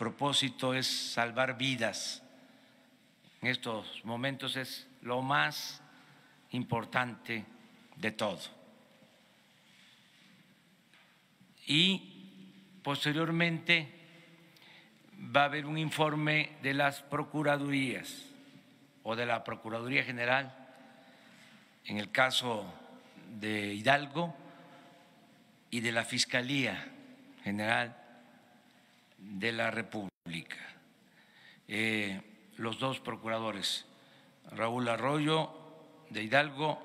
propósito es salvar vidas. En estos momentos es lo más importante de todo. Y posteriormente va a haber un informe de las Procuradurías o de la Procuraduría General, en el caso de Hidalgo, y de la Fiscalía General de la República. Eh, los dos procuradores, Raúl Arroyo de Hidalgo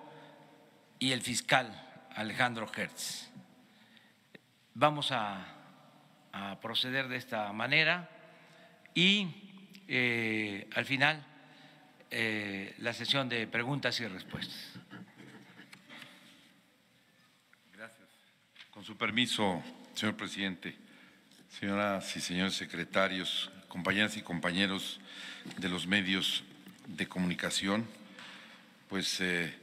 y el fiscal Alejandro Hertz. Vamos a, proceder de esta manera y eh, al final eh, la sesión de preguntas y respuestas. Gracias. Con su permiso, señor presidente. Señoras y señores secretarios, compañeras y compañeros de los medios de comunicación, pues eh,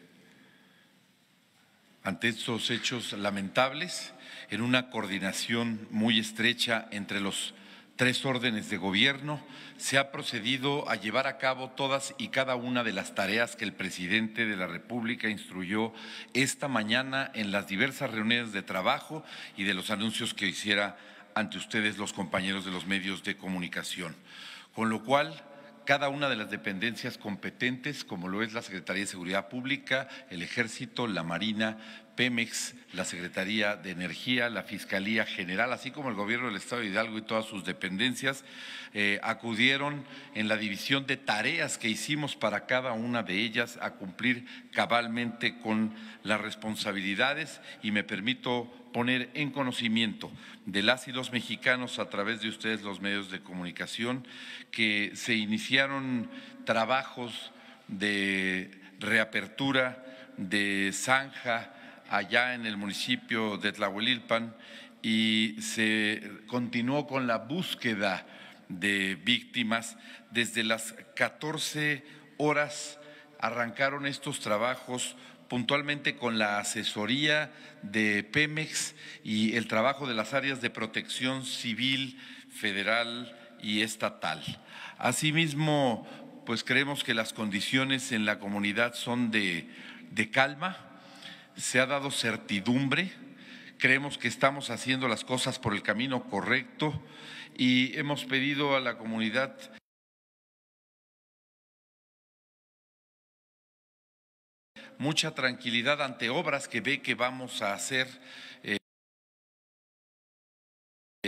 ante estos hechos lamentables, en una coordinación muy estrecha entre los tres órdenes de gobierno, se ha procedido a llevar a cabo todas y cada una de las tareas que el presidente de la República instruyó esta mañana en las diversas reuniones de trabajo y de los anuncios que hiciera ante ustedes los compañeros de los medios de comunicación. Con lo cual, cada una de las dependencias competentes, como lo es la Secretaría de Seguridad Pública, el Ejército, la Marina, Pemex, la Secretaría de Energía, la Fiscalía General, así como el Gobierno del Estado de Hidalgo y todas sus dependencias, eh, acudieron en la división de tareas que hicimos para cada una de ellas a cumplir cabalmente con las responsabilidades y me permito poner en conocimiento de las y los mexicanos a través de ustedes los medios de comunicación que se iniciaron trabajos de reapertura, de zanja, allá en el municipio de Tlahuelilpan y se continuó con la búsqueda de víctimas. Desde las 14 horas arrancaron estos trabajos puntualmente con la asesoría de Pemex y el trabajo de las áreas de protección civil, federal y estatal. Asimismo, pues creemos que las condiciones en la comunidad son de, de calma se ha dado certidumbre, creemos que estamos haciendo las cosas por el camino correcto y hemos pedido a la comunidad mucha tranquilidad ante obras que ve que vamos a hacer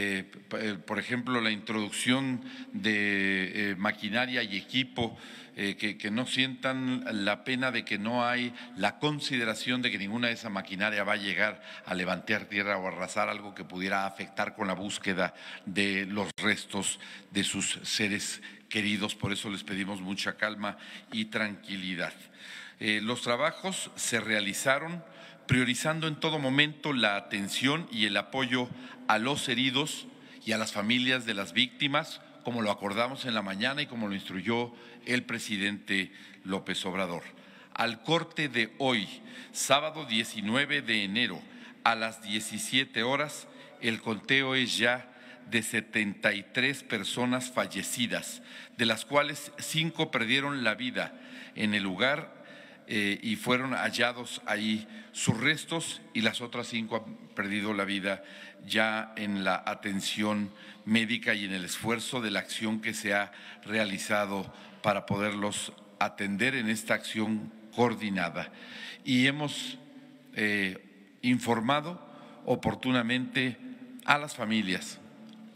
eh, eh, por ejemplo, la introducción de eh, maquinaria y equipo, que, que, no sientan la pena de que no hay la consideración de que ninguna de esa maquinaria va a llegar a levantar tierra o arrasar algo que pudiera afectar con la búsqueda de los restos de sus seres queridos. Por eso les pedimos mucha calma y tranquilidad. los trabajos se realizaron priorizando en todo momento la atención y el apoyo a los heridos y a las familias de las víctimas, como lo acordamos en la mañana y como lo instruyó el presidente López Obrador. Al corte de hoy, sábado 19 de enero, a las 17 horas, el conteo es ya de 73 personas fallecidas, de las cuales cinco perdieron la vida en el lugar eh, y fueron hallados ahí sus restos y las otras cinco han perdido la vida ya en la atención médica y en el esfuerzo de la acción que se ha realizado para poderlos atender en esta acción coordinada. Y hemos eh, informado oportunamente a las familias,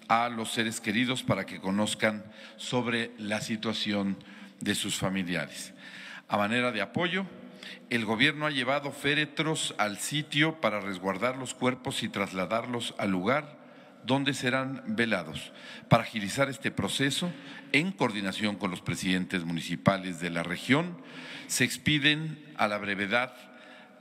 a los seres queridos, para que conozcan sobre la situación de sus familiares. A manera de apoyo, el gobierno ha llevado féretros al sitio para resguardar los cuerpos y trasladarlos al lugar donde serán velados. Para agilizar este proceso, en coordinación con los presidentes municipales de la región, se expiden a la brevedad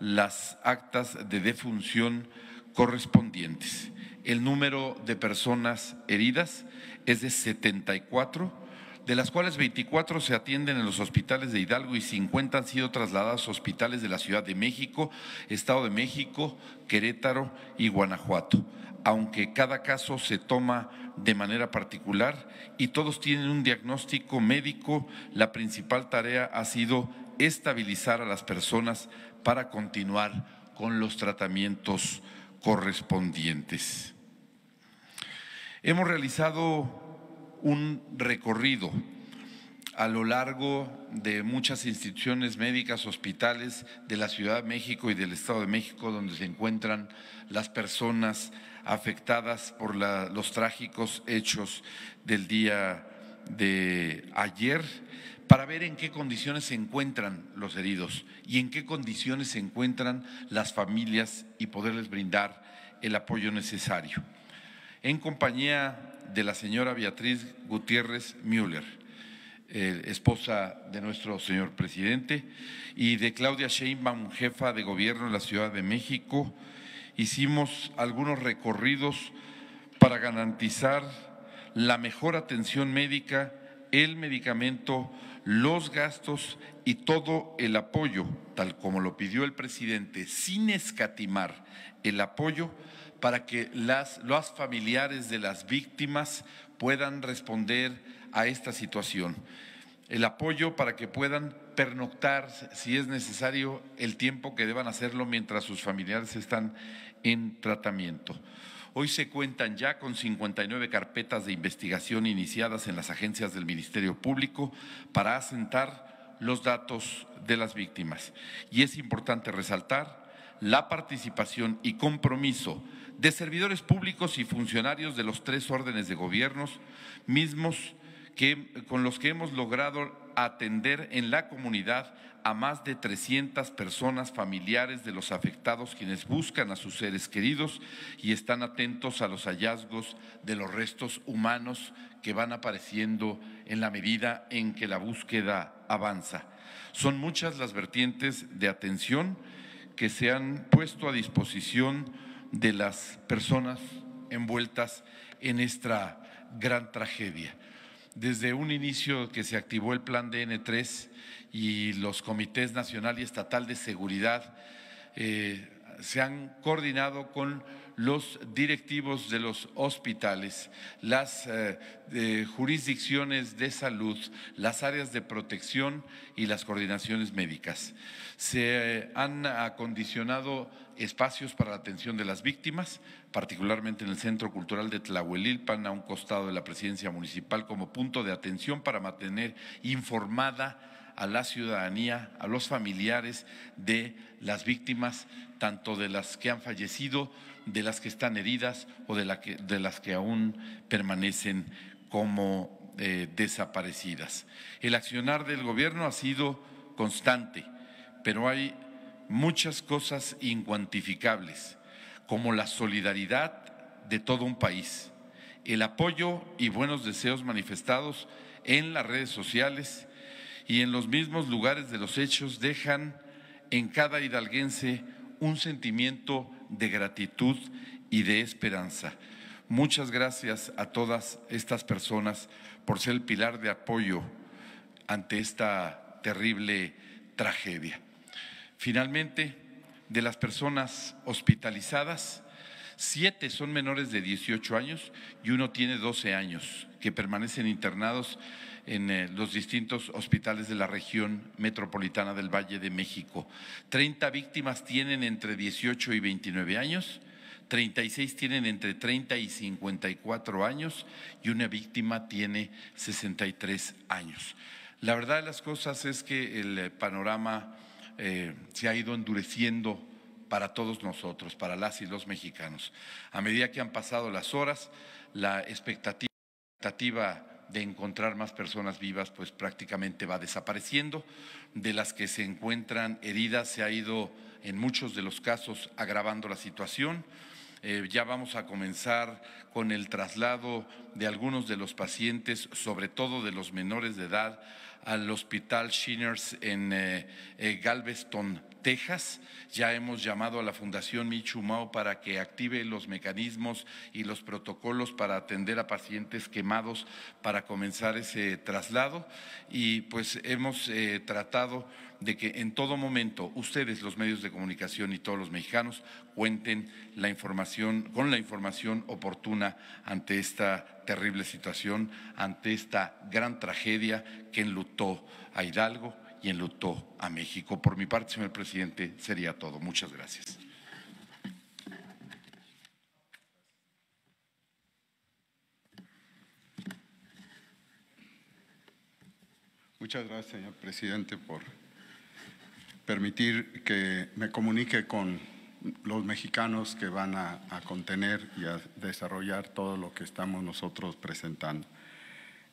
las actas de defunción correspondientes. El número de personas heridas es de 74 de las cuales 24 se atienden en los hospitales de Hidalgo y 50 han sido trasladadas a hospitales de la Ciudad de México, Estado de México, Querétaro y Guanajuato, aunque cada caso se toma de manera particular y todos tienen un diagnóstico médico, la principal tarea ha sido estabilizar a las personas para continuar con los tratamientos correspondientes. Hemos realizado un recorrido a lo largo de muchas instituciones médicas, hospitales de la Ciudad de México y del Estado de México, donde se encuentran las personas afectadas por los trágicos hechos del día de ayer, para ver en qué condiciones se encuentran los heridos y en qué condiciones se encuentran las familias y poderles brindar el apoyo necesario. En compañía de la señora Beatriz Gutiérrez Müller, eh, esposa de nuestro señor presidente, y de Claudia Sheinbaum, jefa de gobierno de la Ciudad de México. Hicimos algunos recorridos para garantizar la mejor atención médica, el medicamento, los gastos y todo el apoyo, tal como lo pidió el presidente, sin escatimar el apoyo para que las, los familiares de las víctimas puedan responder a esta situación. El apoyo para que puedan pernoctar, si es necesario, el tiempo que deban hacerlo mientras sus familiares están en tratamiento. Hoy se cuentan ya con 59 carpetas de investigación iniciadas en las agencias del Ministerio Público para asentar los datos de las víctimas. Y es importante resaltar la participación y compromiso de servidores públicos y funcionarios de los tres órdenes de gobiernos, mismos que, con los que hemos logrado atender en la comunidad a más de 300 personas familiares de los afectados quienes buscan a sus seres queridos y están atentos a los hallazgos de los restos humanos que van apareciendo en la medida en que la búsqueda avanza. Son muchas las vertientes de atención que se han puesto a disposición de las personas envueltas en esta gran tragedia. Desde un inicio que se activó el plan DN3 y los comités nacional y estatal de seguridad eh, se han coordinado con los directivos de los hospitales, las eh, jurisdicciones de salud, las áreas de protección y las coordinaciones médicas. Se han acondicionado espacios para la atención de las víctimas, particularmente en el Centro Cultural de Tlahuelilpan, a un costado de la presidencia municipal, como punto de atención para mantener informada a la ciudadanía, a los familiares de las víctimas, tanto de las que han fallecido, de las que están heridas o de, las que aún permanecen como eh, desaparecidas. El accionar del gobierno ha sido constante, pero hay muchas cosas incuantificables, como la solidaridad de todo un país, el apoyo y buenos deseos manifestados en las redes sociales y en los mismos lugares de los hechos dejan en cada hidalguense un sentimiento de gratitud y de esperanza. Muchas gracias a todas estas personas por ser el pilar de apoyo ante esta terrible tragedia. Finalmente, de las personas hospitalizadas, siete son menores de 18 años y uno tiene 12 años, que permanecen internados en eh, los distintos hospitales de la región metropolitana del Valle de México. 30 víctimas tienen entre 18 y 29 años, 36 tienen entre 30 y 54 años y una víctima tiene 63 años. La verdad de las cosas es que el eh, panorama eh, se ha ido endureciendo para todos nosotros, para las y los mexicanos. A medida que han pasado las horas, la expectativa de encontrar más personas vivas pues prácticamente va desapareciendo. De las que se encuentran heridas se ha ido en muchos de los casos agravando la situación. Eh, ya vamos a comenzar con el traslado de algunos de los pacientes, sobre todo de los menores de edad, al Hospital Shiners en eh, eh, Galveston, Texas. Ya hemos llamado a la Fundación Michumao para que active los mecanismos y los protocolos para atender a pacientes quemados para comenzar ese traslado. Y pues hemos eh, tratado de que en todo momento ustedes, los medios de comunicación y todos los mexicanos, cuenten la información, con la información oportuna ante esta terrible situación, ante esta gran tragedia que enlutó a Hidalgo y enlutó a México. Por mi parte, señor presidente, sería todo. Muchas gracias. Muchas gracias, señor presidente, por permitir que me comunique con los mexicanos que van a, contener y a desarrollar todo lo que estamos nosotros presentando.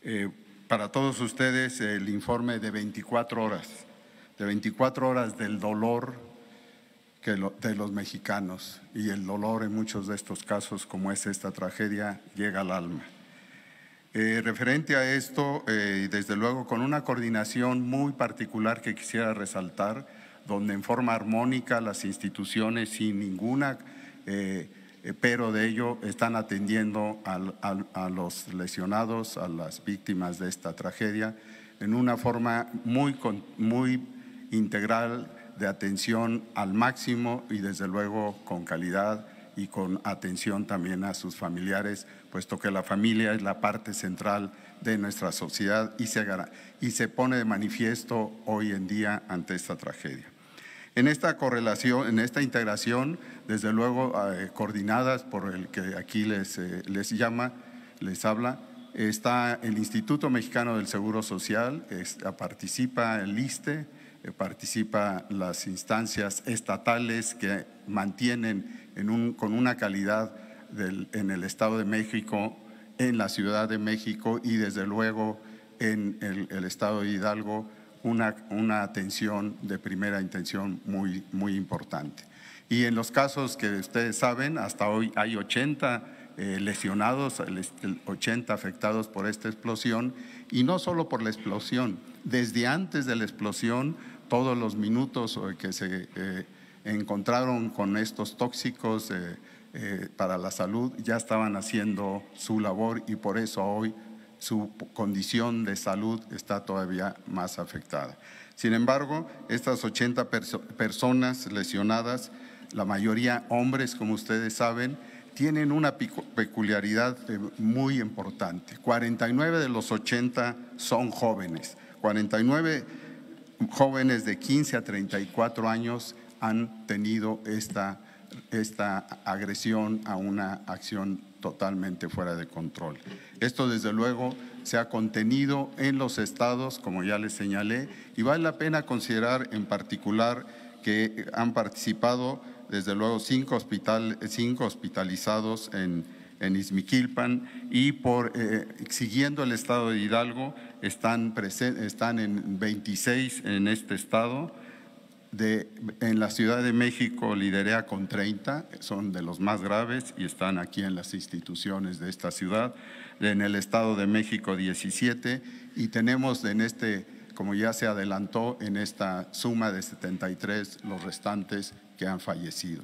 Eh, para todos ustedes el informe de 24 horas, de 24 horas del dolor que de los mexicanos y el dolor en muchos de estos casos, como es esta tragedia, llega al alma. Eh, referente a esto, eh, y desde luego con una coordinación muy particular que quisiera resaltar, donde en forma armónica las instituciones sin ninguna eh, eh, pero de ello están atendiendo a los lesionados, a las víctimas de esta tragedia, en una forma muy, muy integral de atención al máximo y desde luego con calidad y con atención también a sus familiares, puesto que la familia es la parte central de nuestra sociedad y se, y se pone de manifiesto hoy en día ante esta tragedia. En esta correlación, en esta integración, desde luego eh, coordinadas por el que aquí les, eh, les llama, les habla, está el Instituto Mexicano del Seguro Social, eh, participa el ISTE, participa las instancias estatales que mantienen con una calidad en el Estado de México, en la Ciudad de México y desde luego en el Estado de Hidalgo una, atención de primera intención muy, muy importante. Y en los casos que ustedes saben, hasta hoy hay 80 eh, lesionados, 80 afectados por esta explosión, y no solo por la explosión, desde antes de la explosión, todos los minutos eh, que se eh, encontraron con estos tóxicos para la salud ya estaban haciendo su labor y por eso hoy su condición de salud está todavía más afectada. Sin embargo, estas 80 personas lesionadas, la mayoría hombres, como ustedes saben, tienen una peculiaridad eh, muy importante. 49 de los 80 son jóvenes. 49 jóvenes de 15 a 34 años han tenido esta, esta agresión a una acción totalmente fuera de control. Esto desde luego se ha contenido en los estados, como ya les señalé, y vale la pena considerar en particular que han participado desde luego cinco, hospitalizados en, en Izmiquilpan y por, eh, siguiendo el estado de Hidalgo están, están en 26 en este estado en la Ciudad de México liderea con 30, son de los más graves y están aquí en las instituciones de esta ciudad. En el Estado de México 17 y tenemos en este, como ya se adelantó, en esta suma de 73 los restantes que han fallecido.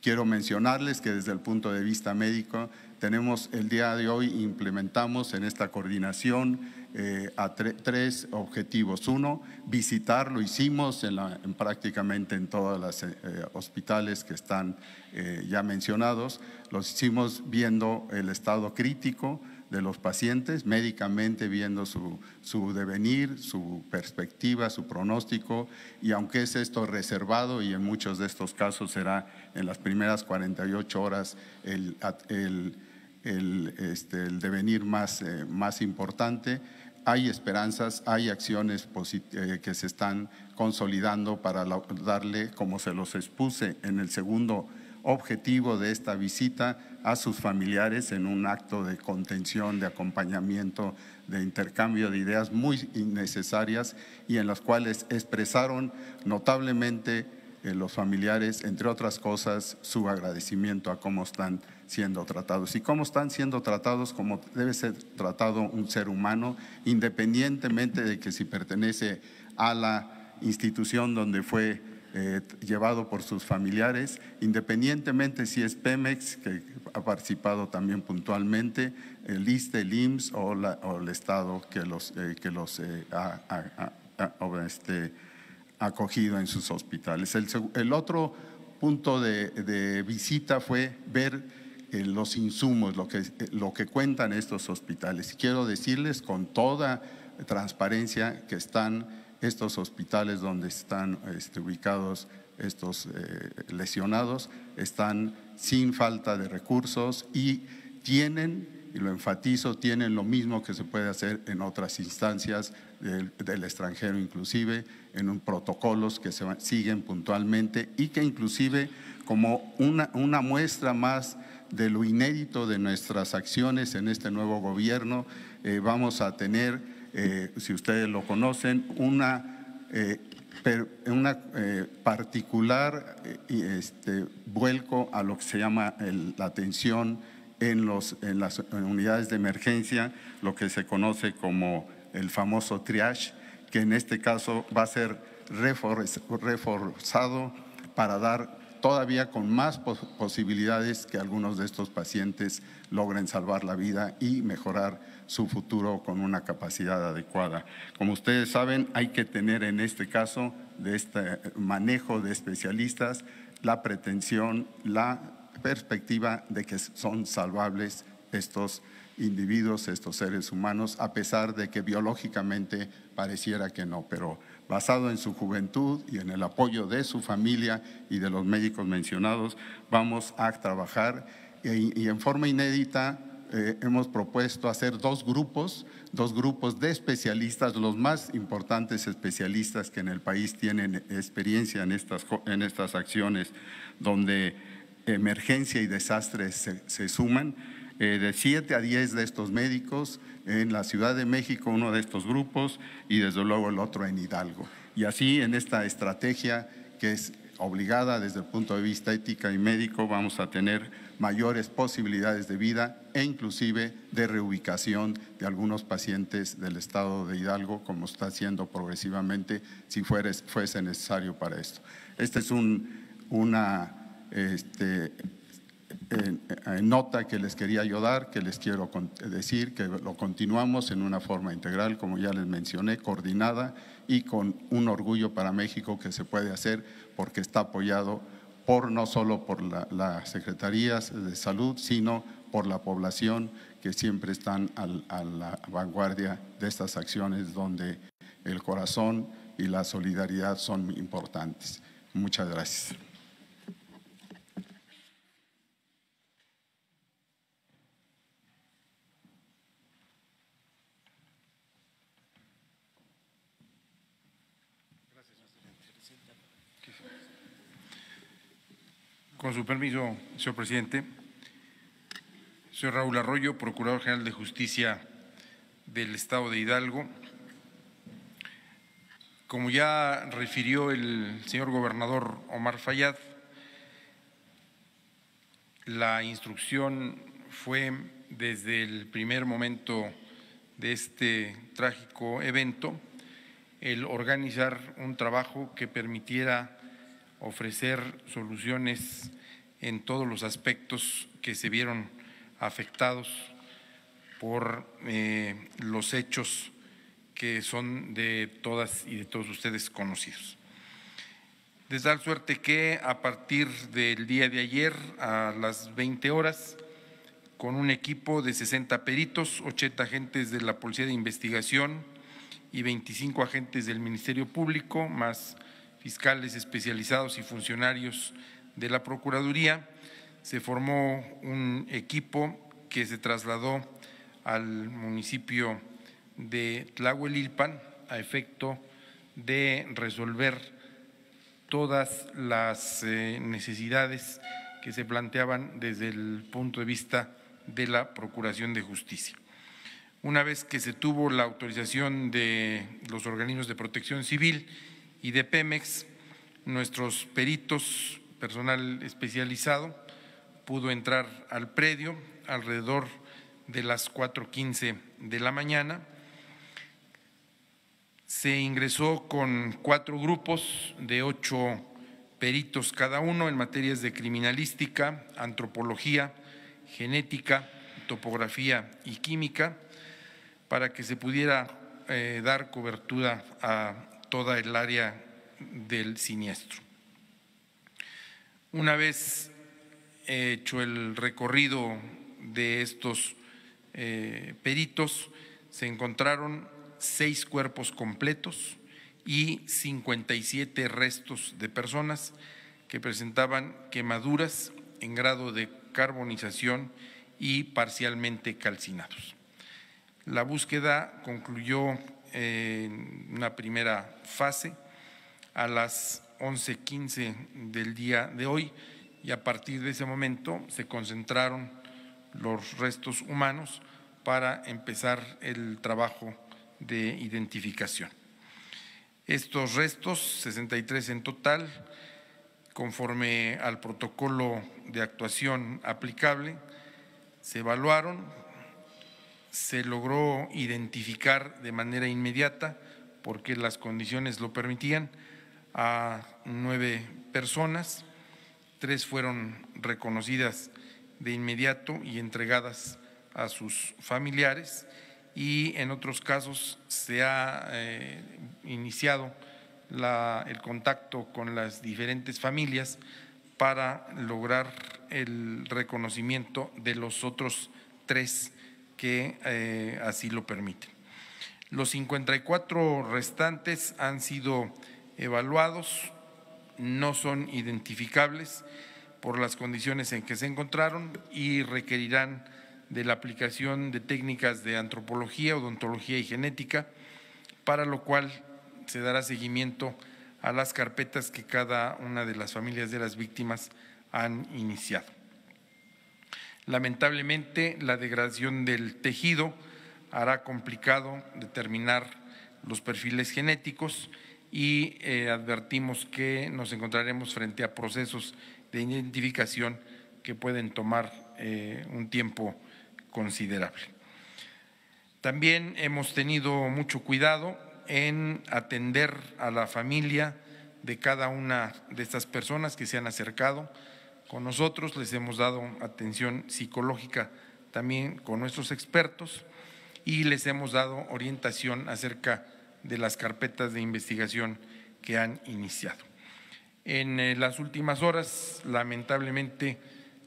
Quiero mencionarles que desde el punto de vista médico tenemos el día de hoy, implementamos en esta coordinación eh, a tres objetivos. Uno, visitar, lo hicimos en, prácticamente en todos los eh, eh, hospitales que están ya mencionados, los hicimos viendo el estado crítico de los pacientes, médicamente viendo su, devenir, su perspectiva, su pronóstico, y aunque es esto reservado y en muchos de estos casos será en las primeras 48 horas este, el, devenir más importante, hay esperanzas, hay acciones eh, que se están consolidando para darle, como se los expuse en el segundo objetivo de esta visita, a sus familiares en un acto de contención, de acompañamiento, de intercambio de ideas muy innecesarias y en las cuales expresaron notablemente eh, los familiares, entre otras cosas, su agradecimiento a cómo están siendo tratados y cómo están siendo tratados como debe ser tratado un ser humano, independientemente de que si pertenece a la institución donde fue eh, llevado por sus familiares, independientemente si es Pemex, que ha participado también puntualmente, el ISTE, el IMSS o, el Estado que los, eh, que los eh, este, ha, acogido en sus hospitales. El, otro punto de visita fue ver los insumos, lo que, lo que cuentan estos hospitales. Y quiero decirles con toda transparencia que están estos hospitales donde están este, ubicados estos eh, lesionados, están sin falta de recursos y tienen, y lo enfatizo, tienen lo mismo que se puede hacer en otras instancias del, extranjero, inclusive en un protocolos que se siguen puntualmente y que inclusive como una, una muestra más de lo inédito de nuestras acciones en este nuevo gobierno. Eh, vamos a tener, eh, si ustedes lo conocen, una, eh, particular este, vuelco a lo que se llama la atención en, los, en las unidades de emergencia, lo que se conoce como el famoso triage, que en este caso va a ser reforzado para dar todavía con más posibilidades que algunos de estos pacientes logren salvar la vida y mejorar su futuro con una capacidad adecuada. Como ustedes saben, hay que tener en este caso de este manejo de especialistas la pretensión, la perspectiva de que son salvables estos individuos, estos seres humanos, a pesar de que biológicamente pareciera que no, pero basado en su juventud y en el apoyo de su familia y de los médicos mencionados, vamos a trabajar e, y en forma inédita eh, hemos propuesto hacer dos grupos, dos grupos de especialistas, los más importantes especialistas que en el país tienen experiencia en estas, en estas acciones, donde emergencia y desastres se, suman. Eh, de siete a 10 de estos médicos en la Ciudad de México uno de estos grupos y desde luego el otro en Hidalgo. Y así en esta estrategia que es obligada desde el punto de vista ética y médico vamos a tener mayores posibilidades de vida e inclusive de reubicación de algunos pacientes del estado de Hidalgo, como está haciendo progresivamente, si fuese necesario para esto. Este es un, una este, eh, eh, nota que les quería ayudar, que les quiero decir, que lo continuamos en una forma integral, como ya les mencioné, coordinada y con un orgullo para México que se puede hacer porque está apoyado por no solo por las secretarías de salud, sino por la población que siempre están a la vanguardia de estas acciones donde el corazón y la solidaridad son importantes. Muchas gracias. Con su permiso, señor presidente, soy Raúl Arroyo, Procurador General de Justicia del Estado de Hidalgo. Como ya refirió el señor gobernador Omar Fayad, la instrucción fue desde el primer momento de este trágico evento el organizar un trabajo que permitiera ofrecer soluciones en todos los aspectos que se vieron afectados por eh, los hechos que son de todas y de todos ustedes conocidos. da la suerte que a partir del día de ayer a las 20 horas, con un equipo de 60 peritos, 80 agentes de la Policía de Investigación y 25 agentes del Ministerio Público, más fiscales especializados y funcionarios de la Procuraduría. Se formó un equipo que se trasladó al municipio de Tlahuelilpan a efecto de resolver todas las eh, necesidades que se planteaban desde el punto de vista de la Procuración de Justicia. Una vez que se tuvo la autorización de los organismos de protección civil y de Pemex, nuestros peritos, personal especializado, pudo entrar al predio alrededor de las 4.15 de la mañana. Se ingresó con cuatro grupos de ocho peritos cada uno en materias de criminalística, antropología, genética, topografía y química, para que se pudiera eh, dar cobertura a, toda el área del siniestro. Una vez eh, hecho el recorrido de estos eh, peritos, se encontraron seis cuerpos completos y 57 restos de personas que presentaban quemaduras en grado de carbonización y parcialmente calcinados. La búsqueda concluyó en una primera fase a las 11.15 del día de hoy y a partir de ese momento se concentraron los restos humanos para empezar el trabajo de identificación. Estos restos, 63 en total, conforme al protocolo de actuación aplicable, se evaluaron, se logró identificar de manera inmediata, porque las condiciones lo permitían, a nueve personas, tres fueron reconocidas de inmediato y entregadas a sus familiares y en otros casos se ha eh, iniciado el contacto con las diferentes familias para lograr el reconocimiento de los otros tres que eh, así lo permiten. Los 54 restantes han sido evaluados, no son identificables por las condiciones en que se encontraron y requerirán de la aplicación de técnicas de antropología, odontología y genética, para lo cual se dará seguimiento a las carpetas que cada una de las familias de las víctimas han iniciado. Lamentablemente, la degradación del tejido hará complicado determinar los perfiles genéticos y eh, advertimos que nos encontraremos frente a procesos de identificación que pueden tomar eh, un tiempo considerable. También hemos tenido mucho cuidado en atender a la familia de cada una de estas personas que se han acercado con nosotros, les hemos dado atención psicológica también con nuestros expertos y les hemos dado orientación acerca de las carpetas de investigación que han iniciado. En eh, las últimas horas, lamentablemente,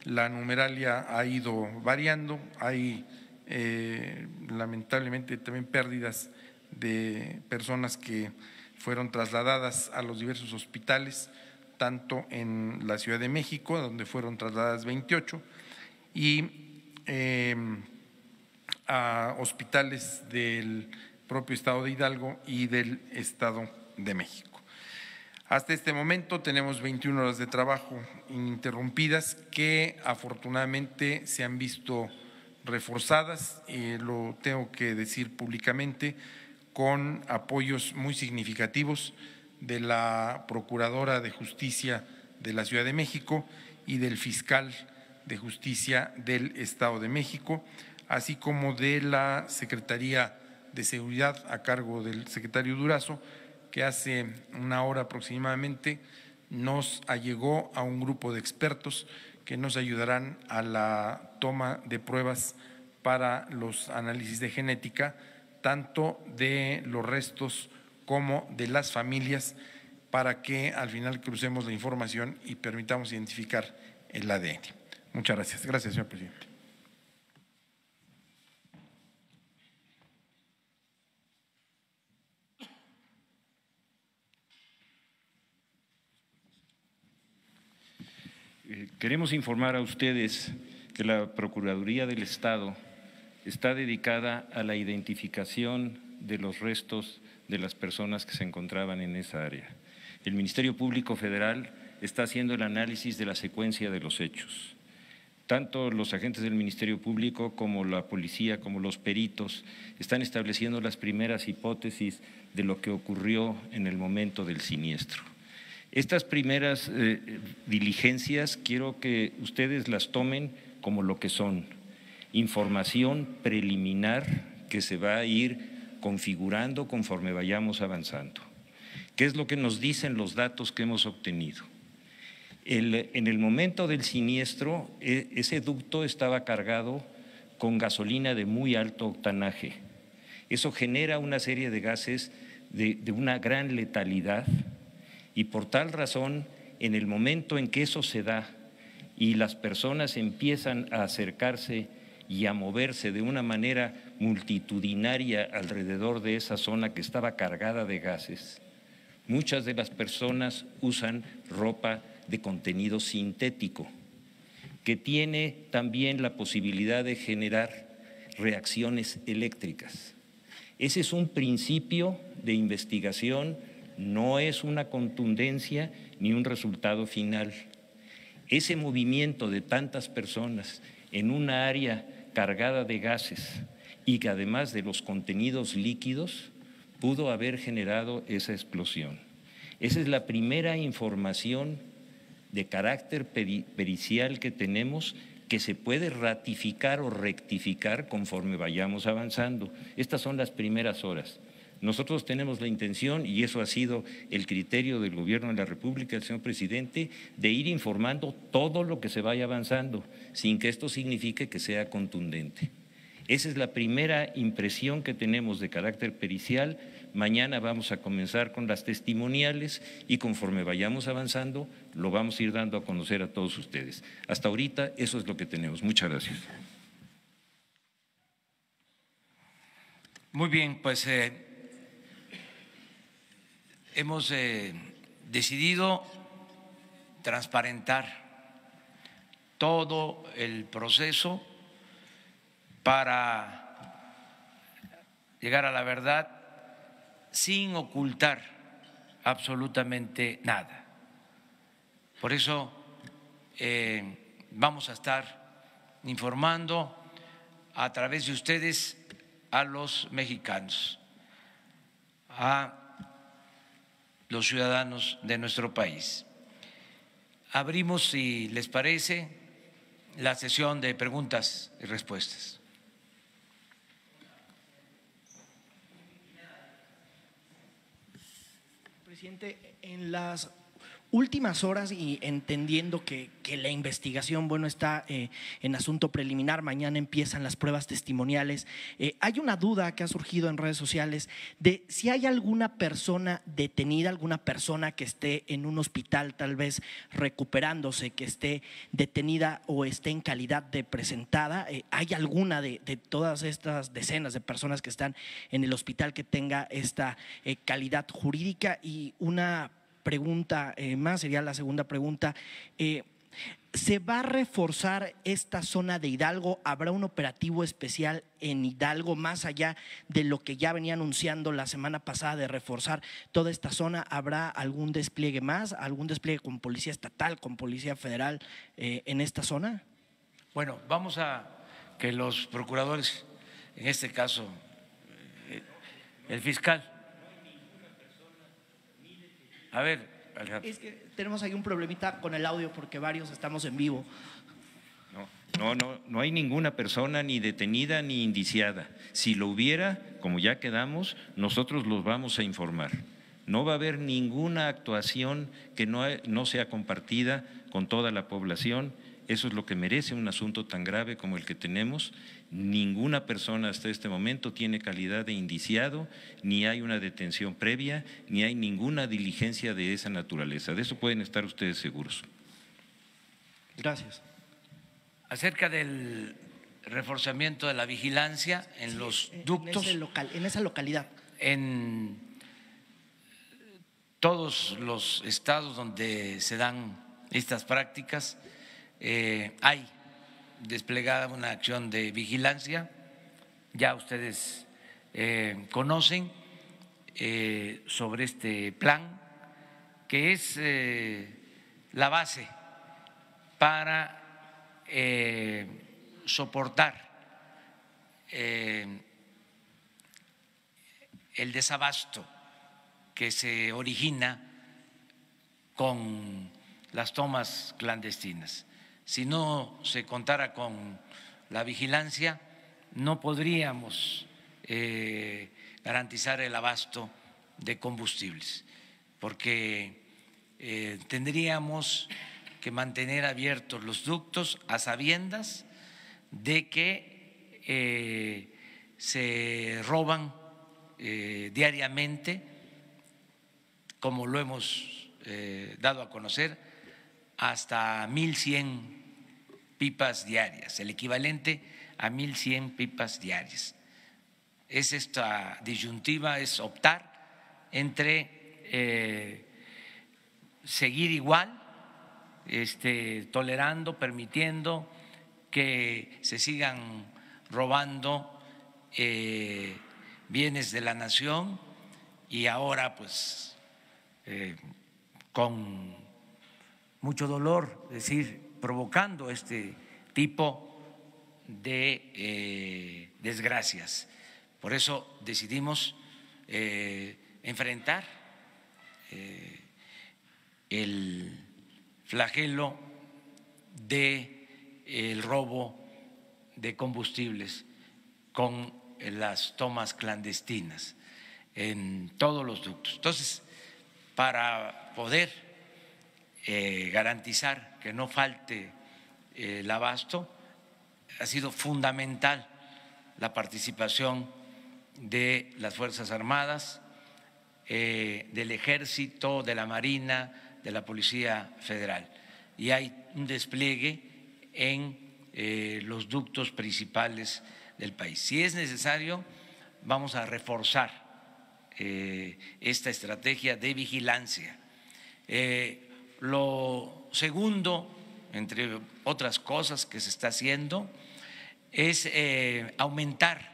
la numeralia ha ido variando, hay eh, lamentablemente también pérdidas de personas que fueron trasladadas a los diversos hospitales tanto en la Ciudad de México, donde fueron trasladadas 28, y em, a hospitales del propio Estado de Hidalgo y del Estado de México. Hasta este momento tenemos 21 horas de trabajo ininterrumpidas que afortunadamente se han visto reforzadas, eh, lo tengo que decir públicamente, con apoyos muy significativos de la Procuradora de Justicia de la Ciudad de México y del Fiscal de Justicia del Estado de México, así como de la Secretaría de Seguridad a cargo del secretario Durazo, que hace una hora aproximadamente nos allegó a un grupo de expertos que nos ayudarán a la toma de pruebas para los análisis de genética, tanto de los restos como de las familias para que al final crucemos la información y permitamos identificar el ADN. Muchas gracias. Gracias, señor presidente. Eh, queremos informar a ustedes que la Procuraduría del Estado está dedicada a la identificación de los restos de las personas que se encontraban en esa área. El Ministerio Público Federal está haciendo el análisis de la secuencia de los hechos. Tanto los agentes del Ministerio Público como la policía, como los peritos, están estableciendo las primeras hipótesis de lo que ocurrió en el momento del siniestro. Estas primeras eh, diligencias quiero que ustedes las tomen como lo que son, información preliminar que se va a ir configurando conforme vayamos avanzando. ¿Qué es lo que nos dicen los datos que hemos obtenido? en el momento del siniestro, e, ese ducto estaba cargado con gasolina de muy alto octanaje. Eso genera una serie de gases de una gran letalidad y por tal razón, en el momento en que eso se da y las personas empiezan a acercarse y a moverse de una manera multitudinaria alrededor de esa zona que estaba cargada de gases, muchas de las personas usan ropa de contenido sintético, que tiene también la posibilidad de generar reacciones eléctricas. Ese es un principio de investigación, no es una contundencia ni un resultado final. Ese movimiento de tantas personas en una área cargada de gases, y que además de los contenidos líquidos pudo haber generado esa explosión. Esa es la primera información de carácter pericial que tenemos que se puede ratificar o rectificar conforme vayamos avanzando. Estas son las primeras horas. Nosotros tenemos la intención, y eso ha sido el criterio del Gobierno de la República, el señor presidente, de ir informando todo lo que se vaya avanzando, sin que esto signifique que sea contundente. Esa es la primera impresión que tenemos de carácter pericial. Mañana vamos a comenzar con las testimoniales y conforme vayamos avanzando lo vamos a ir dando a conocer a todos ustedes. Hasta ahorita eso es lo que tenemos. Muchas gracias. Muy bien, pues eh, hemos eh, decidido transparentar todo el proceso para llegar a la verdad sin ocultar absolutamente nada. Por eso eh, vamos a estar informando a través de ustedes a los mexicanos, a los ciudadanos de nuestro país. Abrimos, si les parece, la sesión de preguntas y respuestas. siente en las últimas horas y entendiendo que, la investigación, bueno, está eh, en asunto preliminar, mañana empiezan las pruebas testimoniales, eh, hay una duda que ha surgido en redes sociales de si hay alguna persona detenida, alguna persona que esté en un hospital tal vez recuperándose, que esté detenida o esté en calidad de presentada, eh, ¿hay alguna de, de, todas estas decenas de personas que están en el hospital que tenga esta calidad jurídica? Y una pregunta eh, más, sería la segunda pregunta. Eh, ¿Se va a reforzar esta zona de Hidalgo? ¿Habrá un operativo especial en Hidalgo más allá de lo que ya venía anunciando la semana pasada de reforzar toda esta zona? ¿Habrá algún despliegue más? ¿Algún despliegue con policía estatal, con policía federal eh, en esta zona? Bueno, vamos a que los procuradores, en este caso el fiscal, a ver, Es que tenemos ahí un problemita con el audio porque varios estamos en vivo. No, no, no hay ninguna persona ni detenida ni indiciada. Si lo hubiera, como ya quedamos, nosotros los vamos a informar. No va a haber ninguna actuación que no, no sea compartida con toda la población eso es lo que merece un asunto tan grave como el que tenemos. Ninguna persona hasta este momento tiene calidad de indiciado, ni hay una detención previa, ni hay ninguna diligencia de esa naturaleza. De eso pueden estar ustedes seguros. Gracias. Acerca del reforzamiento de la vigilancia en los eh, ductos. local, en esa localidad. En todos los estados donde se dan estas prácticas eh, hay desplegada una acción de vigilancia, ya ustedes eh, conocen eh, sobre este plan, que es la base para soportar el desabasto que se origina con las tomas clandestinas si no se contara con la vigilancia, no podríamos eh, garantizar el abasto de combustibles, porque eh, tendríamos que mantener abiertos los ductos a sabiendas de que eh, se roban diariamente, como lo hemos dado a conocer, hasta 1.100 pipas diarias, el equivalente a 1.100 pipas diarias. Es esta disyuntiva, es optar entre eh, seguir igual, este, tolerando, permitiendo que se sigan robando eh, bienes de la nación y ahora pues eh, con mucho dolor, es decir, provocando este tipo de eh, desgracias. Por eso decidimos eh, enfrentar eh, el flagelo del robo de combustibles con las tomas clandestinas en todos los ductos. Entonces, para poder eh, garantizar que no falte eh, el abasto, ha sido fundamental la participación de las Fuerzas Armadas, eh, del Ejército, de la Marina, de la Policía Federal. Y hay un despliegue en los ductos principales del país. Si es necesario, vamos a reforzar esta estrategia de vigilancia. Lo segundo, entre otras cosas que se está haciendo, es eh, aumentar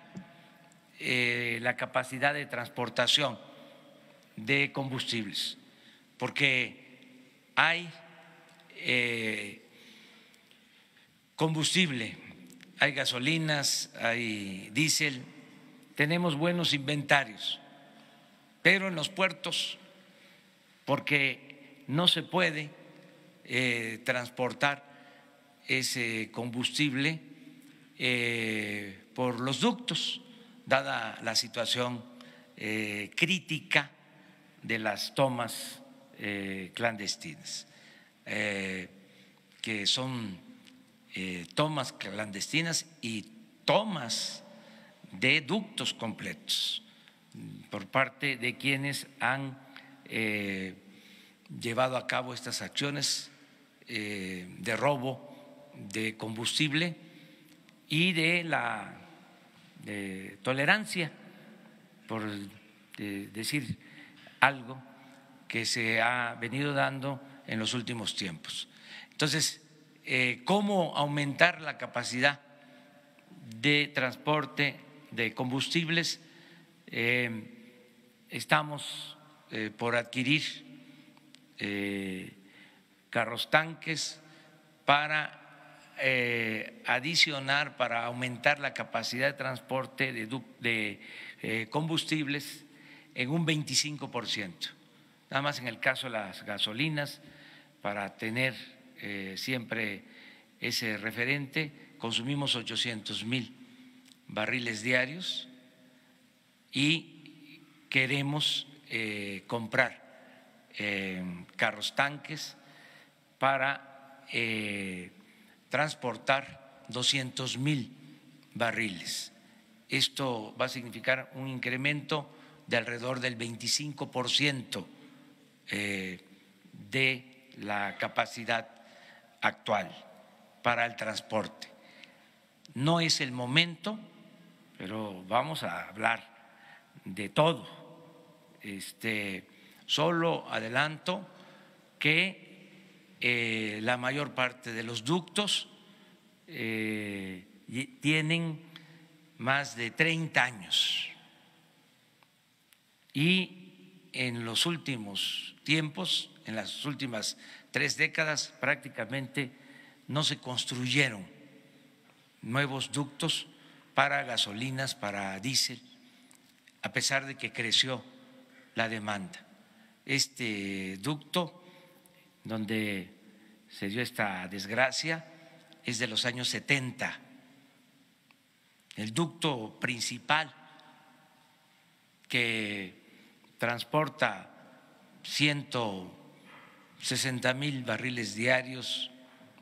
eh, la capacidad de transportación de combustibles, porque hay eh, combustible, hay gasolinas, hay diésel, tenemos buenos inventarios, pero en los puertos, porque no se puede eh, transportar ese combustible eh, por los ductos, dada la situación eh, crítica de las tomas clandestinas, que son tomas clandestinas y tomas de ductos completos mm, por parte de quienes han llevado a cabo estas acciones eh, de robo de combustible y de la tolerancia, por eh, decir algo que se ha venido dando en los últimos tiempos. Entonces, eh, ¿cómo aumentar la capacidad de transporte de combustibles? Estamos por adquirir eh, carros tanques para eh, adicionar, para aumentar la capacidad de transporte de, eh, combustibles en un 25 Nada más en el caso de las gasolinas, para tener siempre ese referente, consumimos 800 mil barriles diarios y queremos comprar Em, carros tanques para eh, transportar 200 mil barriles. Esto va a significar un incremento de alrededor del 25 por ciento eh, de la capacidad actual para el transporte. No es el momento, pero vamos a hablar de todo. Este, Solo adelanto que eh, la mayor parte de los ductos eh, tienen más de 30 años y en los últimos tiempos, en las últimas tres décadas, prácticamente no se construyeron nuevos ductos para gasolinas, para diésel, a pesar de que creció la demanda este ducto donde se dio esta desgracia es de los años 70, el ducto principal que transporta 160 mil barriles diarios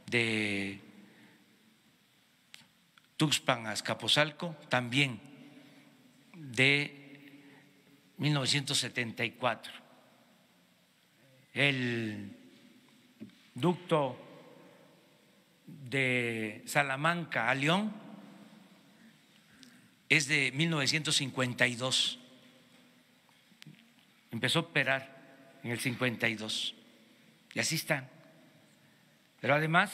de Tuxpan a Escaposalco, también de 1974 el ducto de Salamanca a León es de 1952. Empezó a operar en el 52. Y así están. Pero además,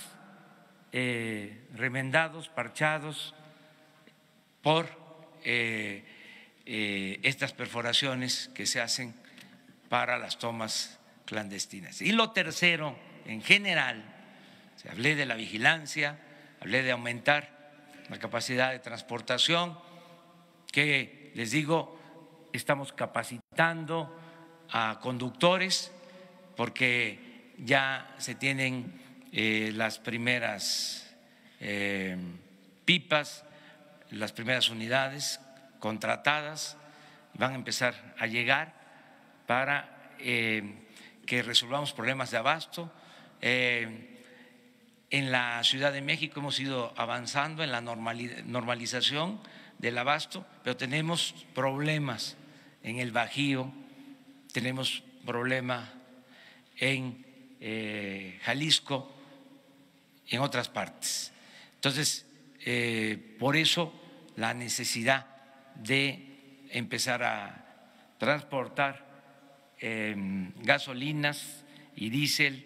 eh, remendados, parchados por eh, eh, estas perforaciones que se hacen para las tomas clandestinas. Y lo tercero, en general, hablé de la vigilancia, hablé de aumentar la capacidad de transportación, que les digo, estamos capacitando a conductores porque ya se tienen eh, las primeras eh, pipas, las primeras unidades contratadas, van a empezar a llegar para eh, que resolvamos problemas de abasto. Eh, en la Ciudad de México hemos ido avanzando en la normalización del abasto, pero tenemos problemas en el Bajío, tenemos problemas en Jalisco eh, Jalisco, en otras partes. Entonces, eh, por eso la necesidad de empezar a transportar Em, gasolinas y diésel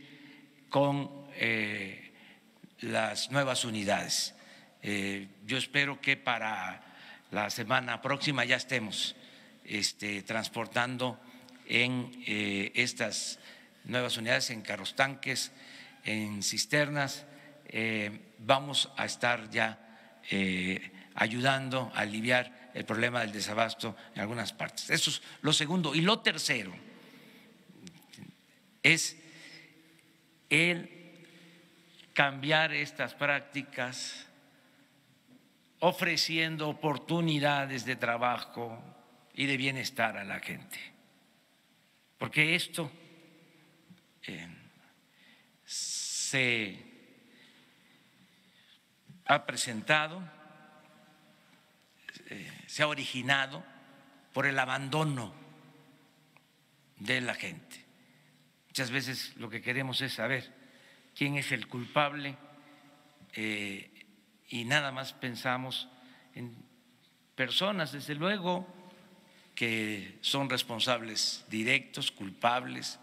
con eh, las nuevas unidades. Eh, yo espero que para la semana próxima ya estemos este, transportando en eh, estas nuevas unidades, en carros tanques, en cisternas. vamos a estar ya ayudando a aliviar el problema del desabasto en algunas partes. Eso es lo segundo. Y lo tercero es el cambiar estas prácticas ofreciendo oportunidades de trabajo y de bienestar a la gente. Porque esto eh, se ha presentado, eh, se ha originado por el abandono de la gente Muchas veces lo que queremos es saber quién es el culpable eh, y nada más pensamos en personas, desde luego, que son responsables directos, culpables,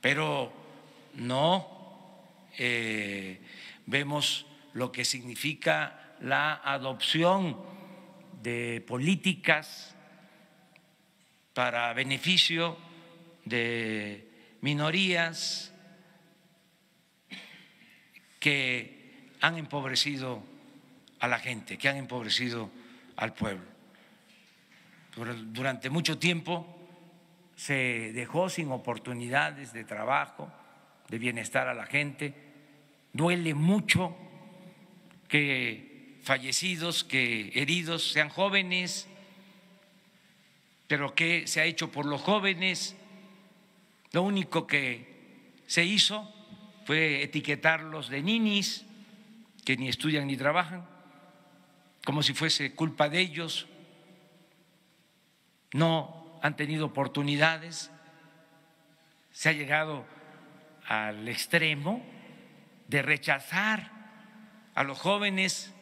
pero no eh, vemos lo que significa la adopción de políticas para beneficio de minorías que han empobrecido a la gente, que han empobrecido al pueblo. Durante mucho tiempo se dejó sin oportunidades de trabajo, de bienestar a la gente. Duele mucho que fallecidos, que heridos sean jóvenes, pero ¿qué se ha hecho por los jóvenes? Lo único que se hizo fue etiquetarlos de ninis, que ni estudian ni trabajan, como si fuese culpa de ellos. No han tenido oportunidades. Se ha llegado al extremo de rechazar a los jóvenes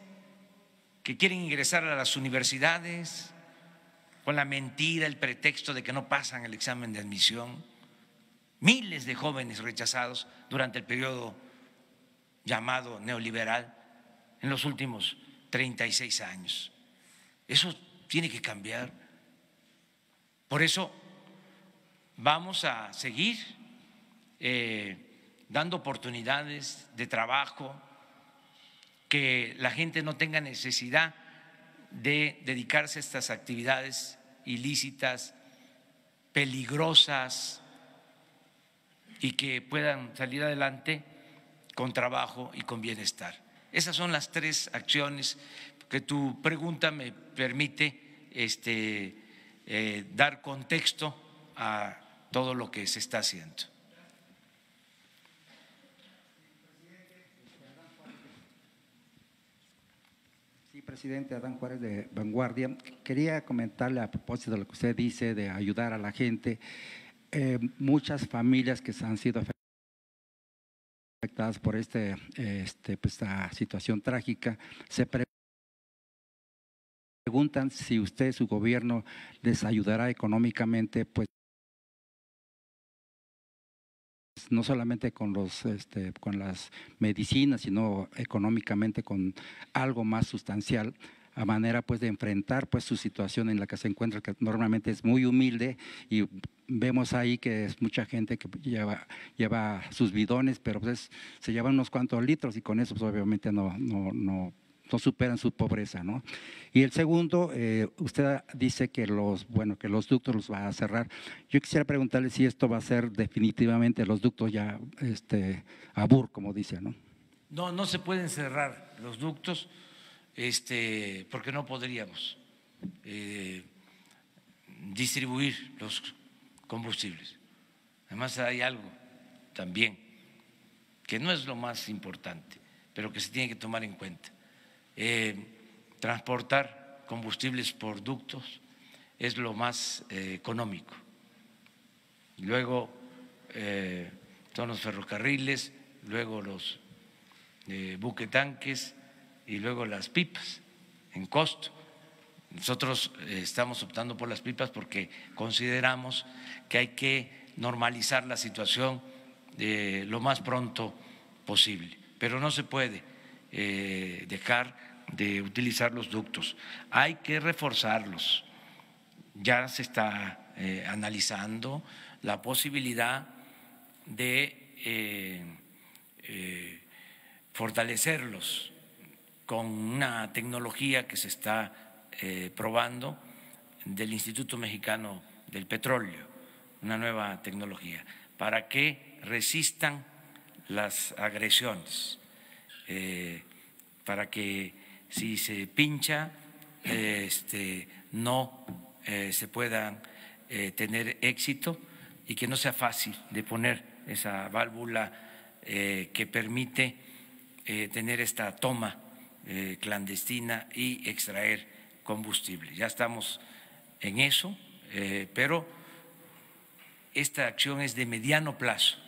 que quieren ingresar a las universidades con la mentira, el pretexto de que no pasan el examen de admisión miles de jóvenes rechazados durante el periodo llamado neoliberal en los últimos 36 años. Eso tiene que cambiar. Por eso vamos a seguir eh, dando oportunidades de trabajo, que la gente no tenga necesidad de dedicarse a estas actividades ilícitas, peligrosas, y que puedan salir adelante con trabajo y con bienestar. Esas son las tres acciones que tu pregunta me permite este, eh, dar contexto a todo lo que se está haciendo. Sí, presidente Adán Juárez de Vanguardia. Quería comentarle a propósito de lo que usted dice de ayudar a la gente. Eh, muchas familias que se han sido afectadas por este, este pues, esta situación trágica se preguntan si usted, su gobierno, les ayudará económicamente, pues no solamente con los este, con las medicinas, sino económicamente con algo más sustancial a manera pues de enfrentar pues su situación en la que se encuentra, que normalmente es muy humilde y vemos ahí que es mucha gente que lleva, lleva sus bidones, pero pues se llevan unos cuantos litros y con eso pues, obviamente no, no, no superan su pobreza, ¿no? Y el segundo, eh, usted dice que los, bueno, que los ductos los va a cerrar. Yo quisiera preguntarle si esto va a ser definitivamente los ductos ya, este, a bur, como dice, ¿no? No, no se pueden cerrar los ductos este, porque no podríamos eh, distribuir los combustibles. Además hay algo también que no es lo más importante, pero que se tiene que tomar en cuenta. Eh, transportar combustibles por ductos es lo más eh, económico. Luego son los ferrocarriles, luego los buquetanques y luego las pipas en costo. Nosotros eh, estamos optando por las pipas porque consideramos que hay que normalizar la situación eh, lo más pronto posible, pero no se puede eh, dejar de utilizar los ductos, hay que reforzarlos. Ya se está analizando la posibilidad de fortalecerlos con una tecnología que se está eh, probando del Instituto Mexicano del Petróleo, una nueva tecnología, para que resistan las agresiones, eh, para que si se pincha este, no eh, se puedan tener éxito y que no sea fácil de poner esa válvula que permite tener esta toma eh, clandestina y extraer combustible. Ya estamos en eso, eh, pero esta acción es de mediano plazo.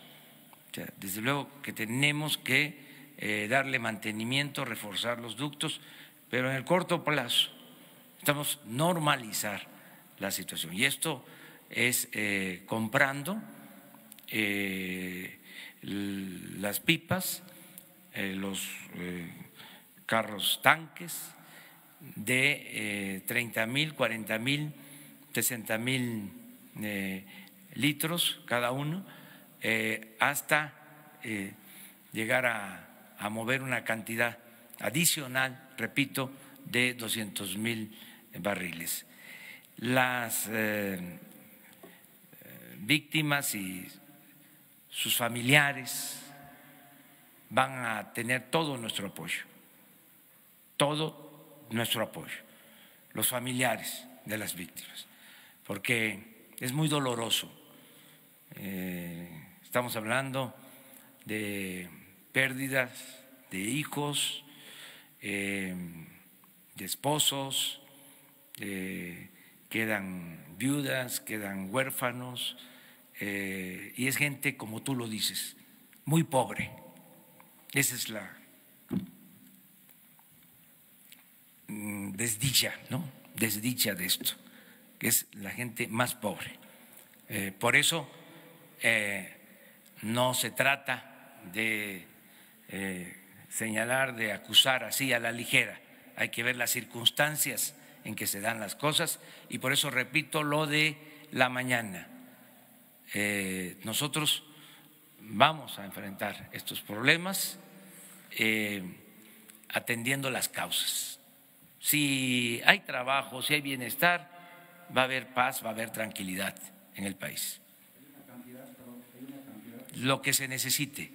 desde luego que tenemos que eh, darle mantenimiento, reforzar los ductos, pero en el corto plazo estamos normalizar la situación. Y esto es comprando las pipas, los carros tanques, de 30 eh, mil, 40 mil, 60 mil eh, litros cada uno, eh, hasta llegar a, mover una cantidad adicional, repito, de 200 mil barriles. Las víctimas y sus familiares van a tener todo nuestro apoyo todo nuestro apoyo, los familiares de las víctimas, porque es muy doloroso. Eh, estamos hablando de pérdidas de hijos, eh, de esposos, eh, quedan viudas, quedan huérfanos, y es gente, como tú lo dices, muy pobre. Esa es la Mm, desdicha, ¿no? Desdicha de esto, que es la gente más pobre. Eh, por eso eh, no se trata de eh, señalar, de acusar así a la ligera. Hay que ver las circunstancias en que se dan las cosas y por eso repito lo de la mañana. nosotros vamos a enfrentar estos problemas atendiendo las causas si hay trabajo, si hay bienestar, va a haber paz, va a haber tranquilidad en el país. Lo que se necesite.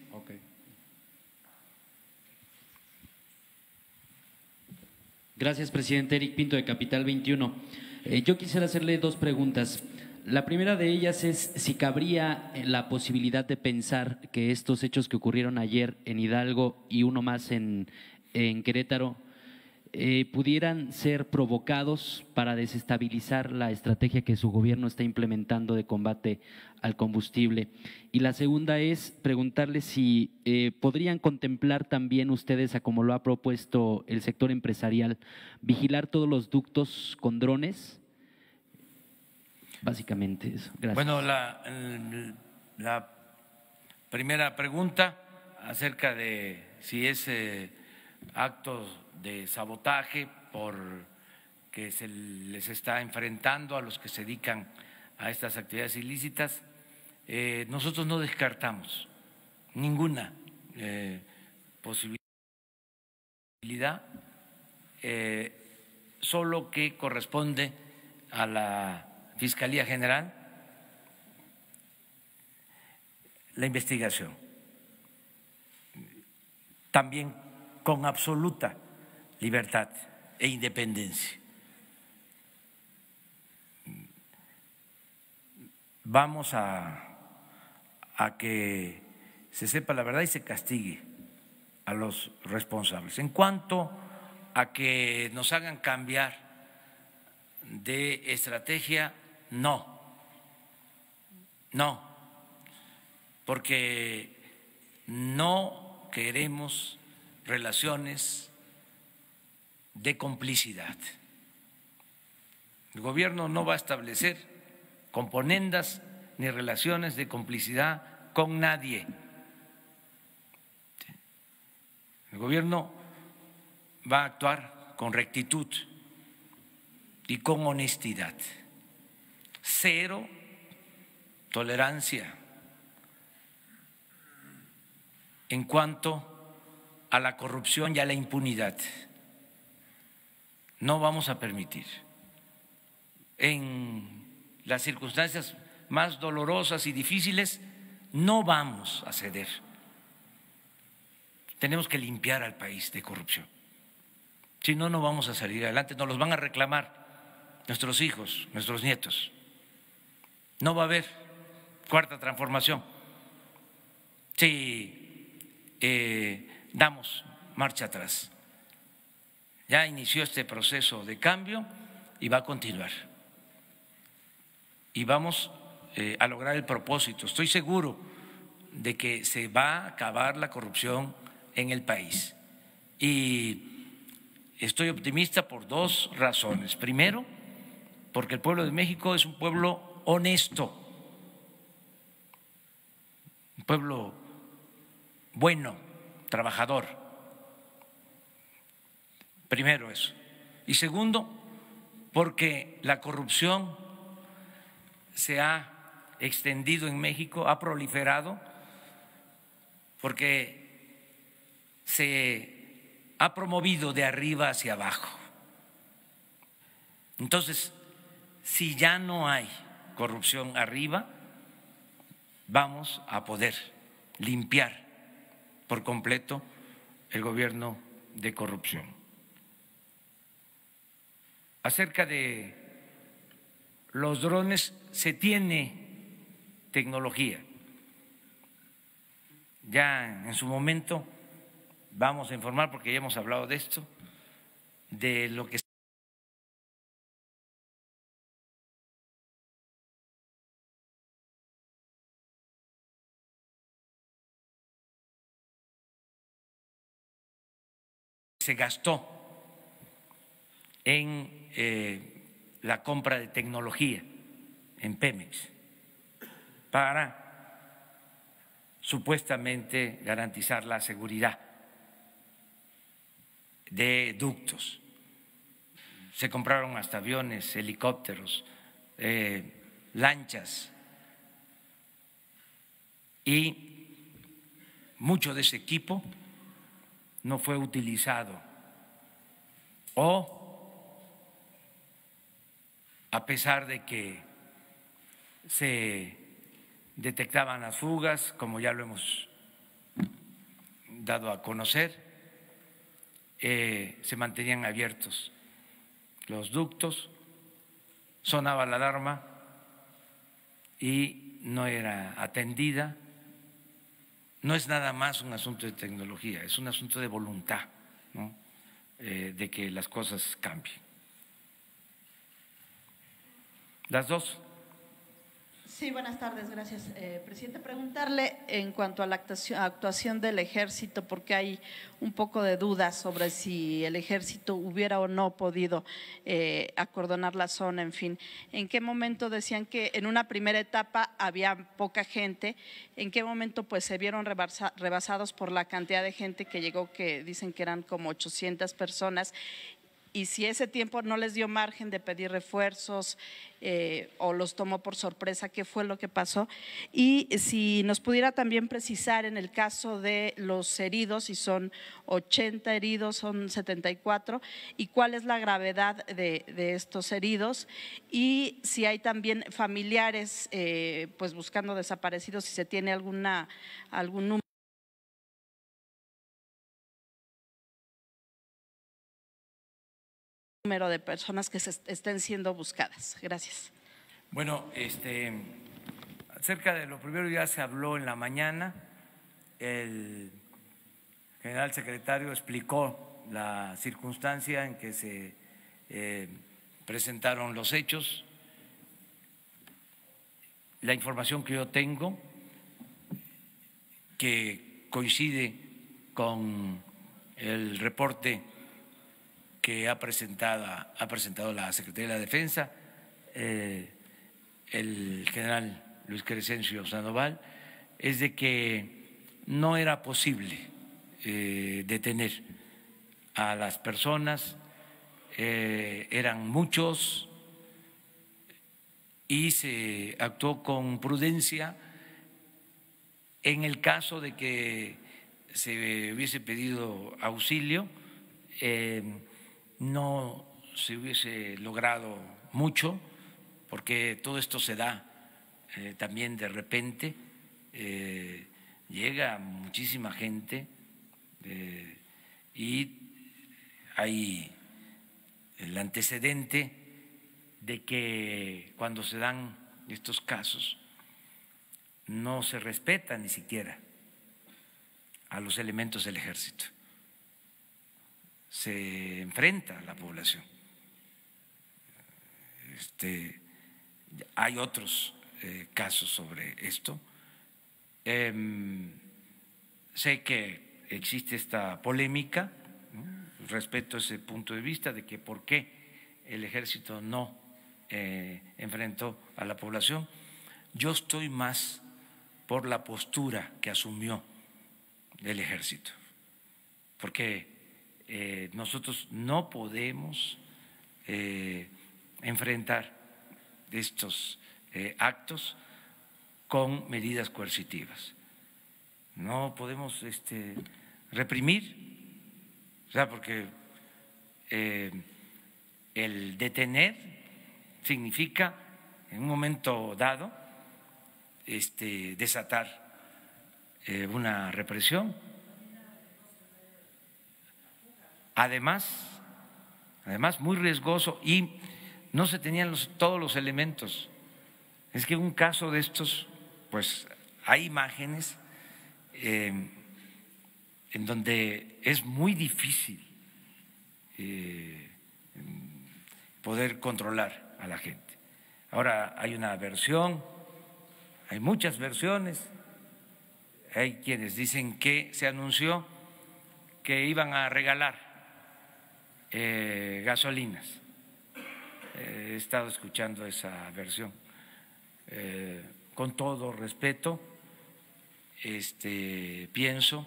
Gracias, presidente Eric Pinto de Capital 21. Eh, yo quisiera hacerle dos preguntas. La primera de ellas es si cabría eh, la posibilidad de pensar que estos hechos que ocurrieron ayer en Hidalgo y uno más en, en Querétaro eh, pudieran ser provocados para desestabilizar la estrategia que su gobierno está implementando de combate al combustible. Y la segunda es preguntarle si eh, podrían contemplar también ustedes, como lo ha propuesto el sector empresarial, vigilar todos los ductos con drones. Básicamente eso. Gracias. Bueno, la, primera pregunta acerca de si ese acto de sabotaje, por que se les está enfrentando a los que se dedican a estas actividades ilícitas. Eh, nosotros no descartamos ninguna eh, posibilidad, eh, solo que corresponde a la Fiscalía General la investigación, también con absoluta libertad e independencia. Vamos a, que se sepa la verdad y se castigue a los responsables. En cuanto a que nos hagan cambiar de estrategia, no, no, porque no queremos relaciones de complicidad. El gobierno no va a establecer componendas ni relaciones de complicidad con nadie. El gobierno va a actuar con rectitud y con honestidad. Cero tolerancia en cuanto a la corrupción y a la impunidad no vamos a permitir. En las circunstancias más dolorosas y difíciles, no vamos a ceder. Tenemos que limpiar al país de corrupción. Si no, no vamos a salir adelante. Nos los van a reclamar nuestros hijos, nuestros nietos. No va a haber cuarta transformación si eh, damos marcha atrás. Ya inició este proceso de cambio y va a continuar. Y vamos eh, a lograr el propósito. Estoy seguro de que se va a acabar la corrupción en el país. Y estoy optimista por dos razones. Primero, porque el pueblo de México es un pueblo honesto, un pueblo bueno, trabajador. Primero eso. Y segundo, porque la corrupción se ha extendido en México, ha proliferado, porque se ha promovido de arriba hacia abajo. Entonces, si ya no hay corrupción arriba, vamos a poder limpiar por completo el gobierno de corrupción. Acerca de los drones se tiene tecnología. Ya en su momento vamos a informar, porque ya hemos hablado de esto, de lo que se gastó en eh, la compra de tecnología en Pemex para supuestamente garantizar la seguridad de ductos. Se compraron hasta aviones, helicópteros, eh, lanchas y mucho de ese equipo no fue utilizado o a pesar de que se detectaban las fugas, como ya lo hemos dado a conocer, eh, se mantenían abiertos los ductos, sonaba la alarma y no era atendida. No es nada más un asunto de tecnología, es un asunto de voluntad, eh, de que las cosas cambien. Las dos. Sí, buenas tardes, gracias. Eh, presidente, preguntarle en cuanto a la actuación del ejército, porque hay un poco de dudas sobre si el ejército hubiera o no podido eh, acordonar la zona, en fin. ¿En qué momento decían que en una primera etapa había poca gente? ¿En qué momento pues se vieron rebasados por la cantidad de gente que llegó, que dicen que eran como 800 personas? y si ese tiempo no les dio margen de pedir refuerzos eh, o los tomó por sorpresa, qué fue lo que pasó. Y si nos pudiera también precisar en el caso de los heridos, si son 80 heridos, son 74, y cuál es la gravedad de, estos heridos. Y si hay también familiares, eh, pues buscando desaparecidos, si se tiene alguna, algún número número de personas que se estén siendo buscadas. Gracias. Bueno, este, acerca de lo primero ya se habló en la mañana. El general secretario explicó la circunstancia en que se eh, presentaron los hechos. La información que yo tengo, que coincide con el reporte que ha presentado, ha presentado la Secretaría de la Defensa, eh, el general Luis Crescencio Sandoval, es de que no era posible eh, detener a las personas, eh, eran muchos y se actuó con prudencia en el caso de que se hubiese pedido auxilio no se hubiese logrado mucho, porque todo esto se da eh, también de repente, eh, llega muchísima gente eh, y hay el antecedente de que cuando se dan estos casos no se respeta ni siquiera a los elementos del ejército se enfrenta a la población. Este, hay otros eh, casos sobre esto. Em, sé que existe esta polémica respecto a ese punto de vista de que por qué el ejército no eh, enfrentó a la población. Yo estoy más por la postura que asumió el ejército, porque eh, nosotros no podemos eh, enfrentar estos eh, actos con medidas coercitivas. No podemos este, reprimir, porque el detener significa en un momento dado este, desatar una represión Además, además muy riesgoso y no se tenían todos los elementos. Es que un caso de estos, pues hay imágenes eh, en donde es muy difícil eh, poder controlar a la gente. Ahora hay una versión, hay muchas versiones, hay quienes dicen que se anunció que iban a regalar eh, gasolinas. Eh, he estado escuchando esa versión. Eh, con todo respeto, este, pienso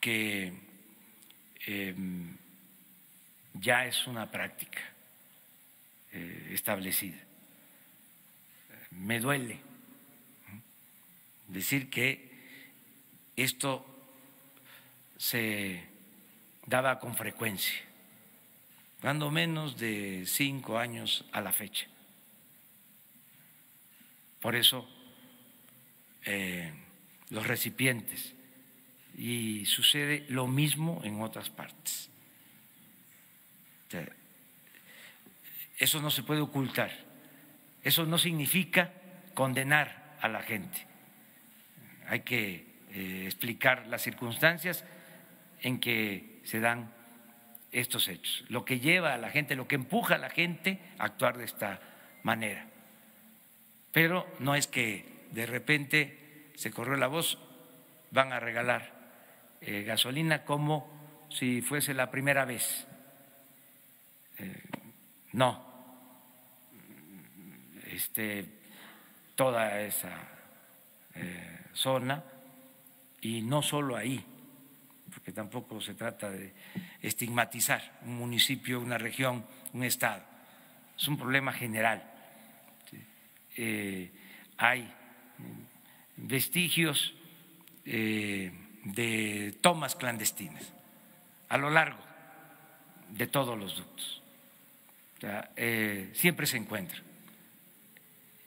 que em, ya es una práctica establecida. Me duele decir que esto se daba con frecuencia, dando menos de cinco años a la fecha. Por eso eh, los recipientes. Y sucede lo mismo en otras partes. eso no se puede ocultar. Eso no significa condenar a la gente. Hay que eh, explicar las circunstancias en que se dan estos hechos, lo que lleva a la gente, lo que empuja a la gente a actuar de esta manera. Pero no es que de repente se corrió la voz, van a regalar eh, gasolina como si fuese la primera vez. Eh, no, este, toda esa eh, zona y no solo ahí que tampoco se trata de estigmatizar un municipio, una región, un estado. Es un problema general. Eh, hay vestigios eh, de tomas clandestinas a lo largo de todos los ductos. Eh, siempre se encuentra.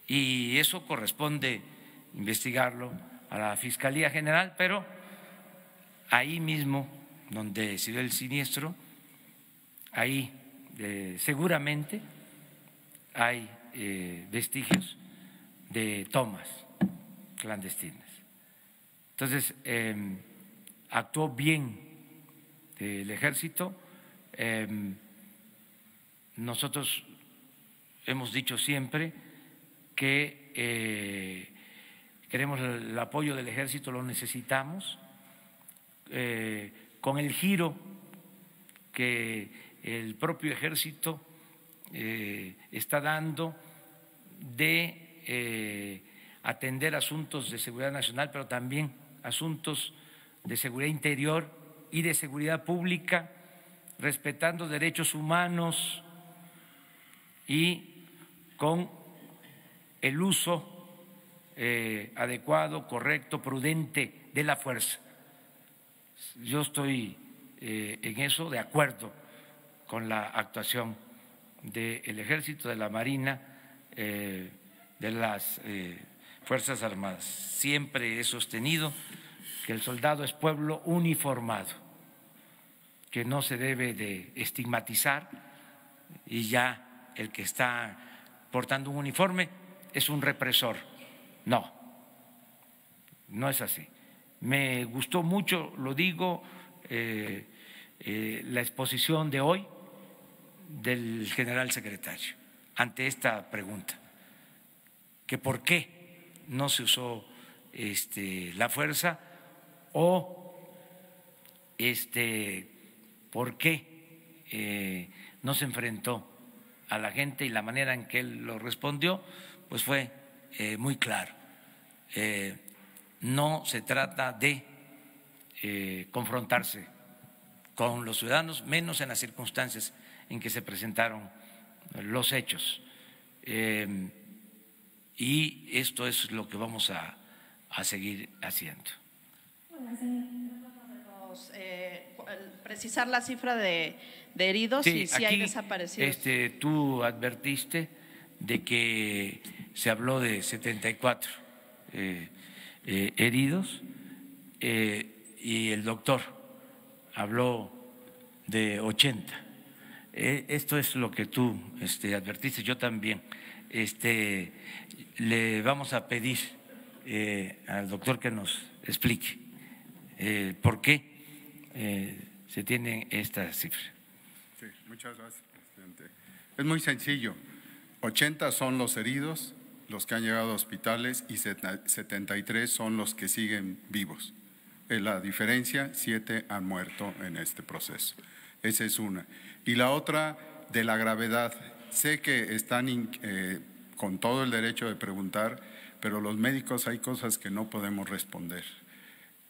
Y eso corresponde investigarlo a la Fiscalía General, pero ahí mismo donde se dio el siniestro, ahí eh, seguramente hay eh, vestigios de tomas clandestinas. Entonces, em, actuó bien eh, el ejército. Em, nosotros hemos dicho siempre que queremos el apoyo del ejército, lo necesitamos eh, con el giro que el propio ejército eh, está dando de eh, atender asuntos de seguridad nacional, pero también asuntos de seguridad interior y de seguridad pública, respetando derechos humanos y con el uso adecuado, correcto, prudente de la fuerza. Yo estoy eh, en eso de acuerdo con la actuación del ejército, de la marina, eh, de las eh, Fuerzas Armadas. Siempre he sostenido que el soldado es pueblo uniformado, que no se debe de estigmatizar y ya el que está portando un uniforme es un represor. No, no es así. Me gustó mucho, lo digo, eh, eh, la exposición de hoy del general secretario ante esta pregunta, que por qué no se usó este, la fuerza o este, por qué eh, no se enfrentó a la gente y la manera en que él lo respondió, pues fue muy claro no se trata de eh, confrontarse con los ciudadanos, menos en las circunstancias en que se presentaron los hechos. Eh, y esto es lo que vamos a, seguir haciendo. Eh, precisar la cifra de, heridos y si hay desaparecidos. Este, tú advertiste de que se habló de 74 eh, heridos eh, y el doctor habló de 80. Eh, esto es lo que tú este, advertiste, yo también. Este, le vamos a pedir al doctor que nos explique por qué se tienen estas cifras. muchas gracias, presidente. Es muy sencillo. 80 son los heridos los que han llegado a hospitales y 73 son los que siguen vivos. Es la diferencia, siete han muerto en este proceso. Esa es una. Y la otra, de la gravedad. Sé que están eh, con todo el derecho de preguntar, pero los médicos hay cosas que no podemos responder.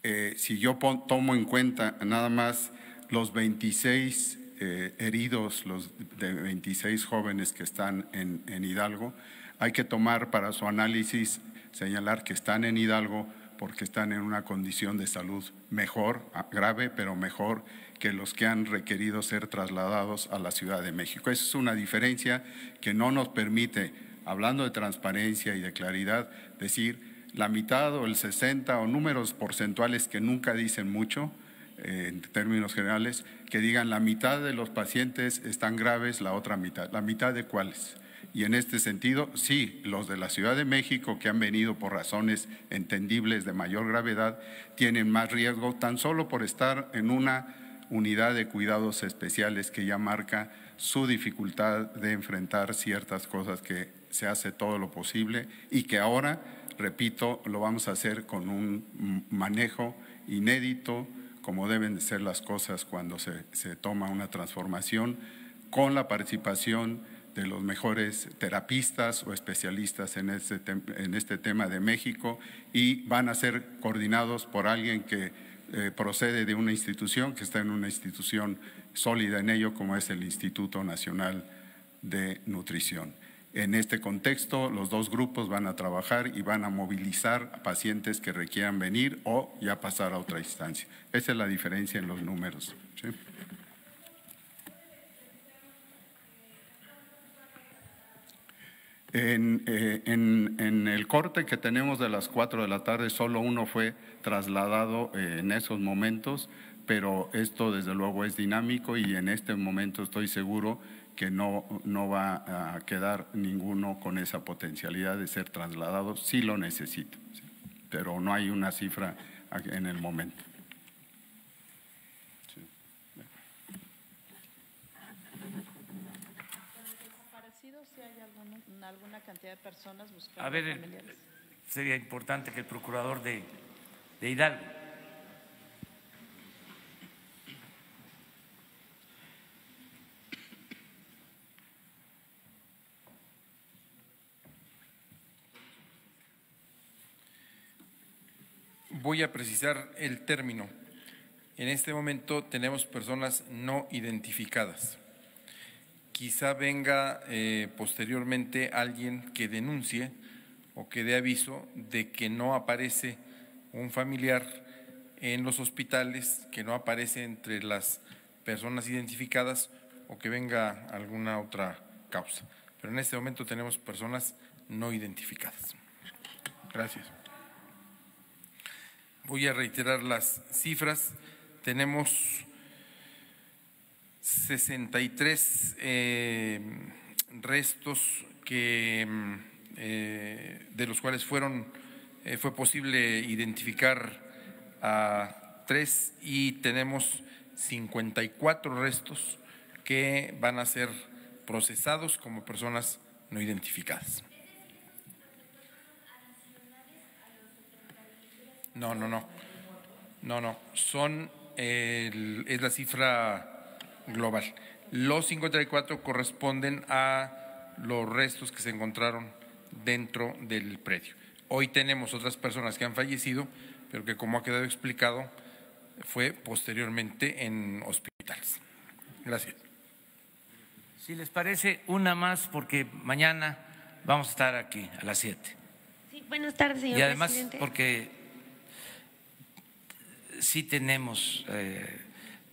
Eh, si yo tomo en cuenta nada más los 26 eh, heridos, los de 26 jóvenes que están en Hidalgo, hay que tomar para su análisis, señalar que están en Hidalgo porque están en una condición de salud mejor, ah, grave, pero mejor que los que han requerido ser trasladados a la Ciudad de México. Esa es una diferencia que no nos permite, hablando de transparencia y de claridad, decir la mitad o el 60 o números porcentuales que nunca dicen mucho eh, en términos generales, que digan la mitad de los pacientes están graves, la otra mitad, la mitad de cuáles. Y en este sentido, sí, los de la Ciudad de México que han venido por razones entendibles de mayor gravedad tienen más riesgo tan solo por estar en una unidad de cuidados especiales que ya marca su dificultad de enfrentar ciertas cosas que se hace todo lo posible y que ahora, repito, lo vamos a hacer con un manejo inédito, como deben ser las cosas cuando se, se toma una transformación, con la participación de los mejores terapistas o especialistas en este, en este tema de México y van a ser coordinados por alguien que eh, procede de una institución, que está en una institución sólida en ello, como es el Instituto Nacional de Nutrición. En este contexto, los dos grupos van a trabajar y van a movilizar a pacientes que requieran venir o ya pasar a otra instancia. Esa es la diferencia en los números. Eh, en, el corte que tenemos de las 4 de la tarde, solo uno fue trasladado eh, en esos momentos, pero esto desde luego es dinámico y en este momento estoy seguro que no, no va a quedar ninguno con esa potencialidad de ser trasladado si lo necesita, pero no hay una cifra en el momento. cantidad de personas buscando a ver, sería importante que el procurador de, de Hidalgo. Voy a precisar el término. En este momento tenemos personas no identificadas quizá venga eh, posteriormente alguien que denuncie o que dé aviso de que no aparece un familiar en los hospitales, que no aparece entre las personas identificadas o que venga alguna otra causa. Pero en este momento tenemos personas no identificadas. Gracias. Voy a reiterar las cifras. Tenemos 63 eh, restos que, mm, eh, de los cuales fueron, eh, fue posible identificar a tres y tenemos 54 restos que van a ser procesados como personas no identificadas. No, no, no. No, no. Son, es la cifra global. Los 54 corresponden a los restos que se encontraron dentro del predio. Hoy tenemos otras personas que han fallecido, pero que como ha quedado explicado, fue posteriormente en hospitales. Gracias. Si les parece, una más, porque mañana vamos a estar aquí a las 7. Sí, buenas tardes, señor. Y además, porque sí tenemos eh,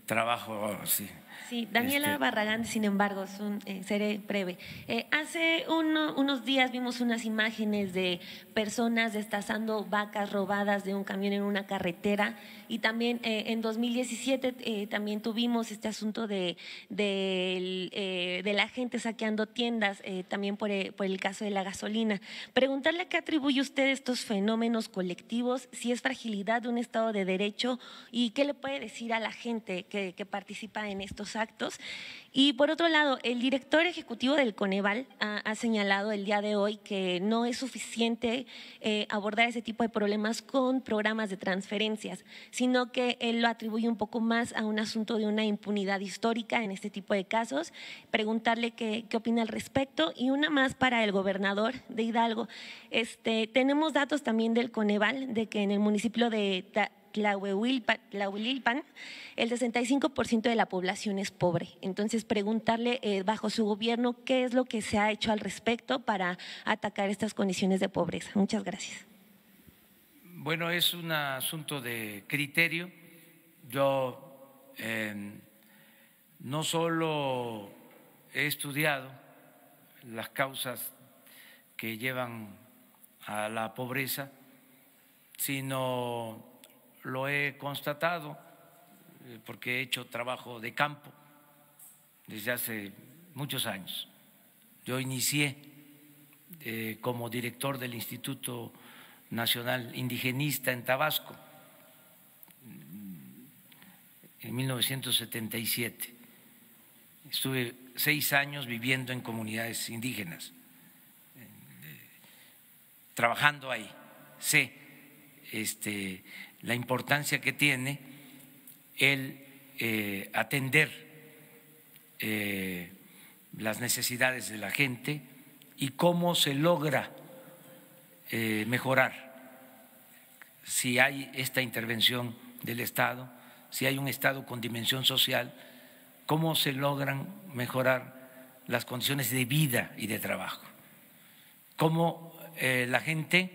trabajo sí Sí, Daniela este, Barragán, sin embargo, un, eh, seré breve. Eh, hace unos días vimos unas imágenes de personas destazando vacas robadas de un camión en una carretera y también eh, en 2017 también tuvimos este asunto de, de, la gente saqueando tiendas, también por, el caso de la gasolina. Preguntarle a qué atribuye usted estos fenómenos colectivos, si es fragilidad de un Estado de Derecho y qué le puede decir a la gente que participa en estos actos. Y por otro lado, el director ejecutivo del Coneval ha, señalado el día de hoy que no es suficiente eh, abordar ese tipo de problemas con programas de transferencias, sino que él lo atribuye un poco más a un asunto de una impunidad histórica en este tipo de casos. Preguntarle qué, opina al respecto y una más para el gobernador de Hidalgo. Este, tenemos datos también del Coneval de que en el municipio de la Tlahuilpan, el 65% de la población es pobre. Entonces, preguntarle eh, bajo su gobierno qué es lo que se ha hecho al respecto para atacar estas condiciones de pobreza. Muchas gracias. Bueno, es un asunto de criterio. Yo em, no solo he estudiado las causas que llevan a la pobreza, sino lo he constatado eh, porque he hecho trabajo de campo desde hace muchos años. Yo inicié eh, como director del Instituto Nacional Indigenista en Tabasco mm, en 1977. Estuve seis años viviendo en comunidades indígenas, eh, trabajando ahí. Sé este, la importancia que tiene el eh, atender eh, las necesidades de la gente y cómo se logra eh, mejorar si hay esta intervención del Estado, si hay un Estado con dimensión social, cómo se logran mejorar las condiciones de vida y de trabajo, cómo la gente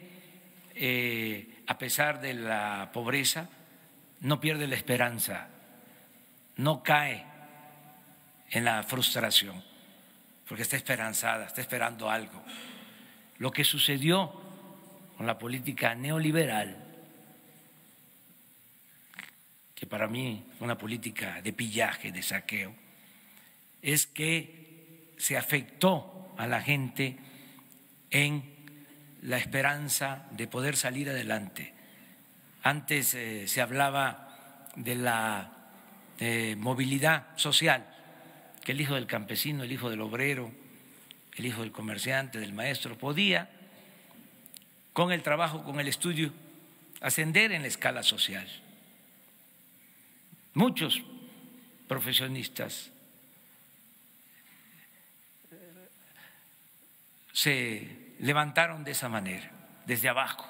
a pesar de la pobreza, no pierde la esperanza, no cae en la frustración, porque está esperanzada, está esperando algo. Lo que sucedió con la política neoliberal, que para mí fue una política de pillaje, de saqueo, es que se afectó a la gente en la esperanza de poder salir adelante. Antes eh, se hablaba de la movilidad social, que el hijo del campesino, el hijo del obrero, el hijo del comerciante, del maestro, podía, con el trabajo, con el estudio, ascender en la escala social. Muchos profesionistas eh, se levantaron de esa manera, desde abajo.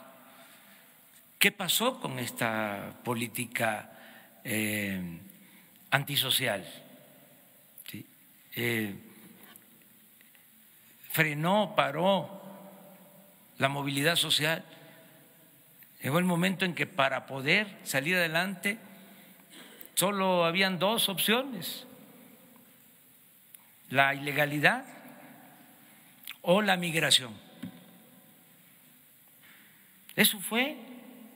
¿Qué pasó con esta política eh, antisocial? Eh, frenó, paró la movilidad social. Llegó el momento en que para poder salir adelante solo habían dos opciones, la ilegalidad o la migración. Eso fue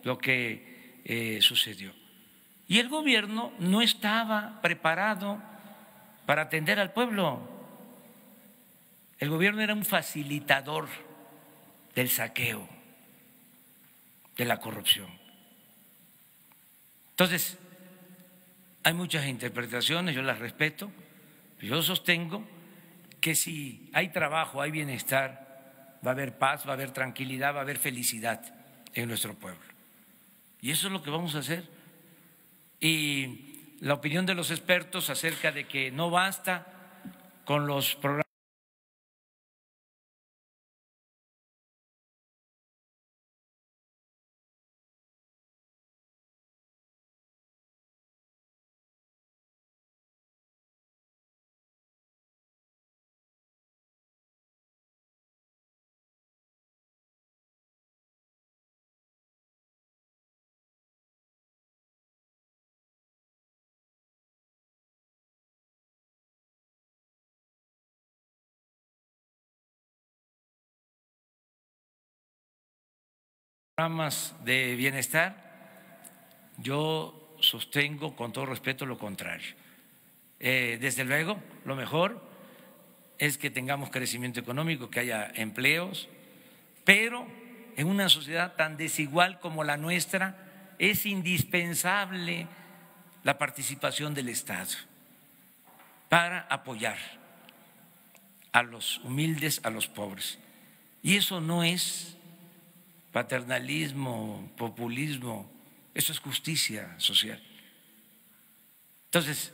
lo que eh, sucedió. Y el gobierno no estaba preparado para atender al pueblo. El gobierno era un facilitador del saqueo, de la corrupción. Entonces, hay muchas interpretaciones, yo las respeto, yo sostengo que si hay trabajo, hay bienestar, va a haber paz, va a haber tranquilidad, va a haber felicidad en nuestro pueblo. Y eso es lo que vamos a hacer. Y la opinión de los expertos acerca de que no basta con los programas. programas de bienestar, yo sostengo con todo respeto lo contrario. Eh, desde luego, lo mejor es que tengamos crecimiento económico, que haya empleos, pero en una sociedad tan desigual como la nuestra es indispensable la participación del Estado para apoyar a los humildes, a los pobres. Y eso no es paternalismo, populismo. Eso es justicia social. Entonces,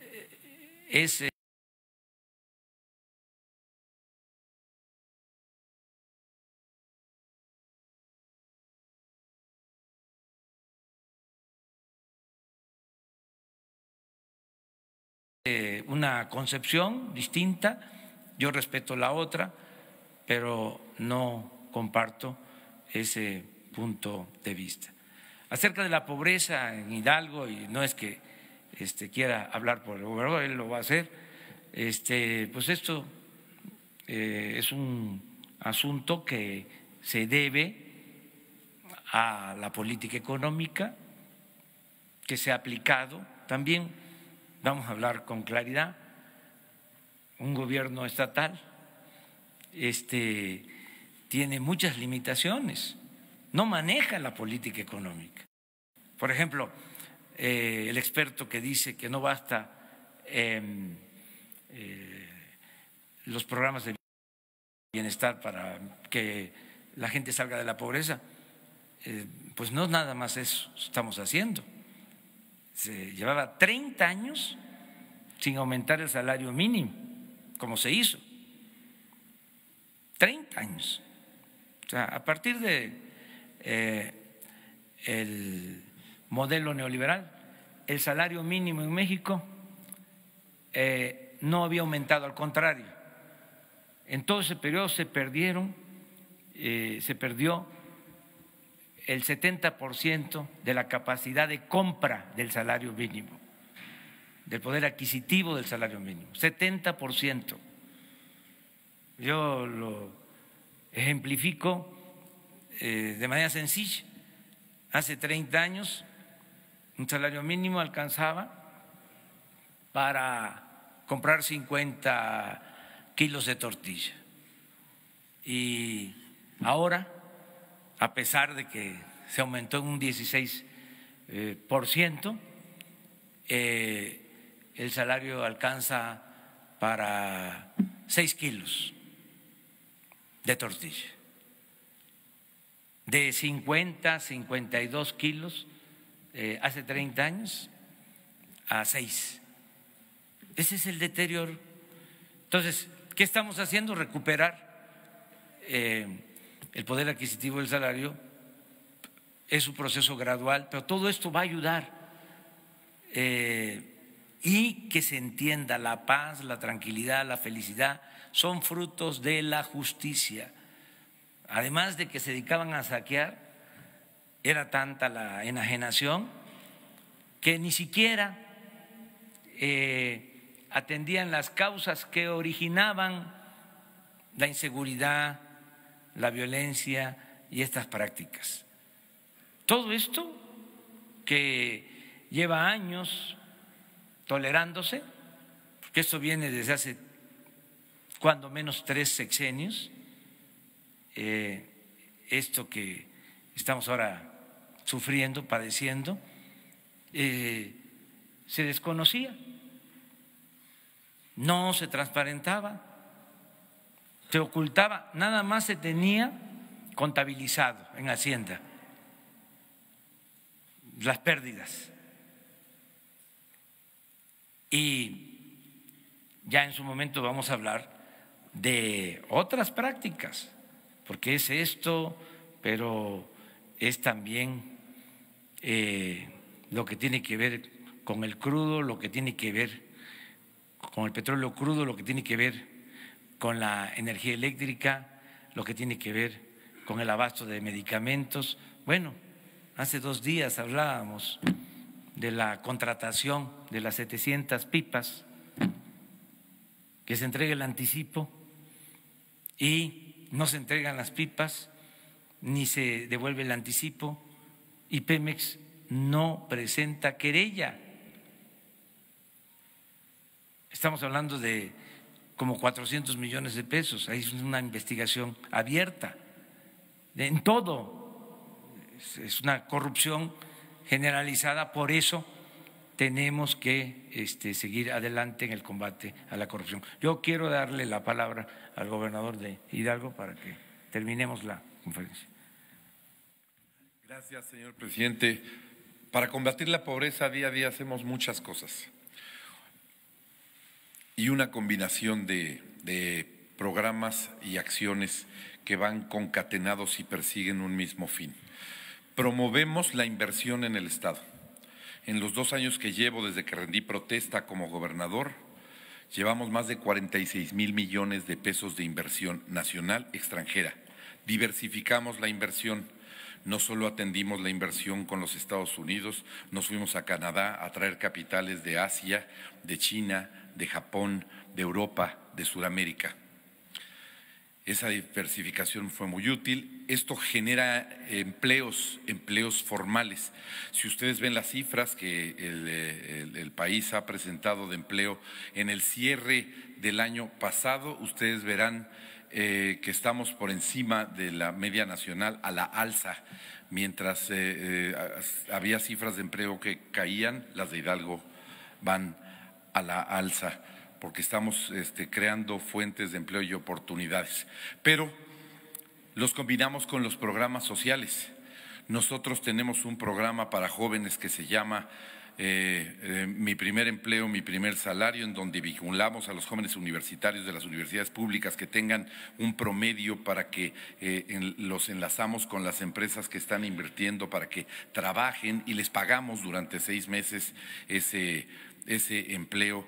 eh, ese una concepción distinta, yo respeto la otra, pero no comparto ese punto de vista. Acerca de la pobreza en Hidalgo, y no es que este, quiera hablar por el gobernador, él lo va a hacer, este, pues esto eh, es un asunto que se debe a la política económica que se ha aplicado. También vamos a hablar con claridad, un gobierno estatal este, tiene muchas limitaciones, no maneja la política económica. Por ejemplo, eh, el experto que dice que no basta em, eh, los programas de bienestar para que la gente salga de la pobreza, eh, pues no nada más eso estamos haciendo. Se llevaba 30 años sin aumentar el salario mínimo, como se hizo. 30 años. O sea, a partir del eh, modelo neoliberal, el salario mínimo en México eh, no había aumentado, al contrario. En todo ese periodo se perdieron, eh, se perdió el 70% de la capacidad de compra del salario mínimo, del poder adquisitivo del salario mínimo, 70%. Yo lo Ejemplifico eh, de manera sencilla. Hace 30 años un salario mínimo alcanzaba para comprar 50 kilos de tortilla. Y ahora, a pesar de que se aumentó en un 16%, eh, por ciento, eh, el salario alcanza para 6 kilos de tortilla, de 50, 52 kilos eh, hace 30 años a 6. Ese es el deterioro. Entonces, ¿qué estamos haciendo? Recuperar eh, el poder adquisitivo del salario. Es un proceso gradual, pero todo esto va a ayudar. Eh, y que se entienda la paz, la tranquilidad, la felicidad son frutos de la justicia. Además de que se dedicaban a saquear, era tanta la enajenación que ni siquiera eh, atendían las causas que originaban la inseguridad, la violencia y estas prácticas. Todo esto que lleva años tolerándose, porque esto viene desde hace cuando menos tres sexenios, eh, esto que estamos ahora sufriendo, padeciendo, eh, se desconocía, no se transparentaba, se ocultaba, nada más se tenía contabilizado en Hacienda las pérdidas. Y ya en su momento vamos a hablar de otras prácticas, porque es esto, pero es también eh, lo que tiene que ver con el crudo, lo que tiene que ver con el petróleo crudo, lo que tiene que ver con la energía eléctrica, lo que tiene que ver con el abasto de medicamentos. Bueno, hace dos días hablábamos de la contratación de las 700 pipas, que se entrega el anticipo y no se entregan las pipas ni se devuelve el anticipo y Pemex no presenta querella. Estamos hablando de como 400 millones de pesos, ahí es una investigación abierta en todo. Es una corrupción generalizada, por eso tenemos que este, seguir adelante en el combate a la corrupción. Yo quiero darle la palabra al gobernador de Hidalgo para que terminemos la conferencia. Gracias, señor presidente. Para combatir la pobreza día a día hacemos muchas cosas. Y una combinación de programas y acciones que van concatenados y persiguen un mismo fin. Promovemos la inversión en el Estado en los dos años que llevo desde que rendí protesta como gobernador, llevamos más de 46 mil millones de pesos de inversión nacional extranjera. Diversificamos la inversión. No solo atendimos la inversión con los Estados Unidos, nos fuimos a Canadá a traer capitales de Asia, de China, de Japón, de Europa, de Sudamérica. Esa diversificación fue muy útil esto genera empleos, empleos formales. Si ustedes ven las cifras que el, país ha presentado de empleo en el cierre del año pasado, ustedes verán eh, que estamos por encima de la media nacional a la alza, mientras eh, eh, había cifras de empleo que caían, las de Hidalgo van a la alza porque estamos este, creando fuentes de empleo y oportunidades. Pero los combinamos con los programas sociales. Nosotros tenemos un programa para jóvenes que se llama eh, eh, Mi primer empleo, mi primer salario, en donde vinculamos a los jóvenes universitarios de las universidades públicas que tengan un promedio para que eh, los enlazamos con las empresas que están invirtiendo para que trabajen y les pagamos durante seis meses ese, ese empleo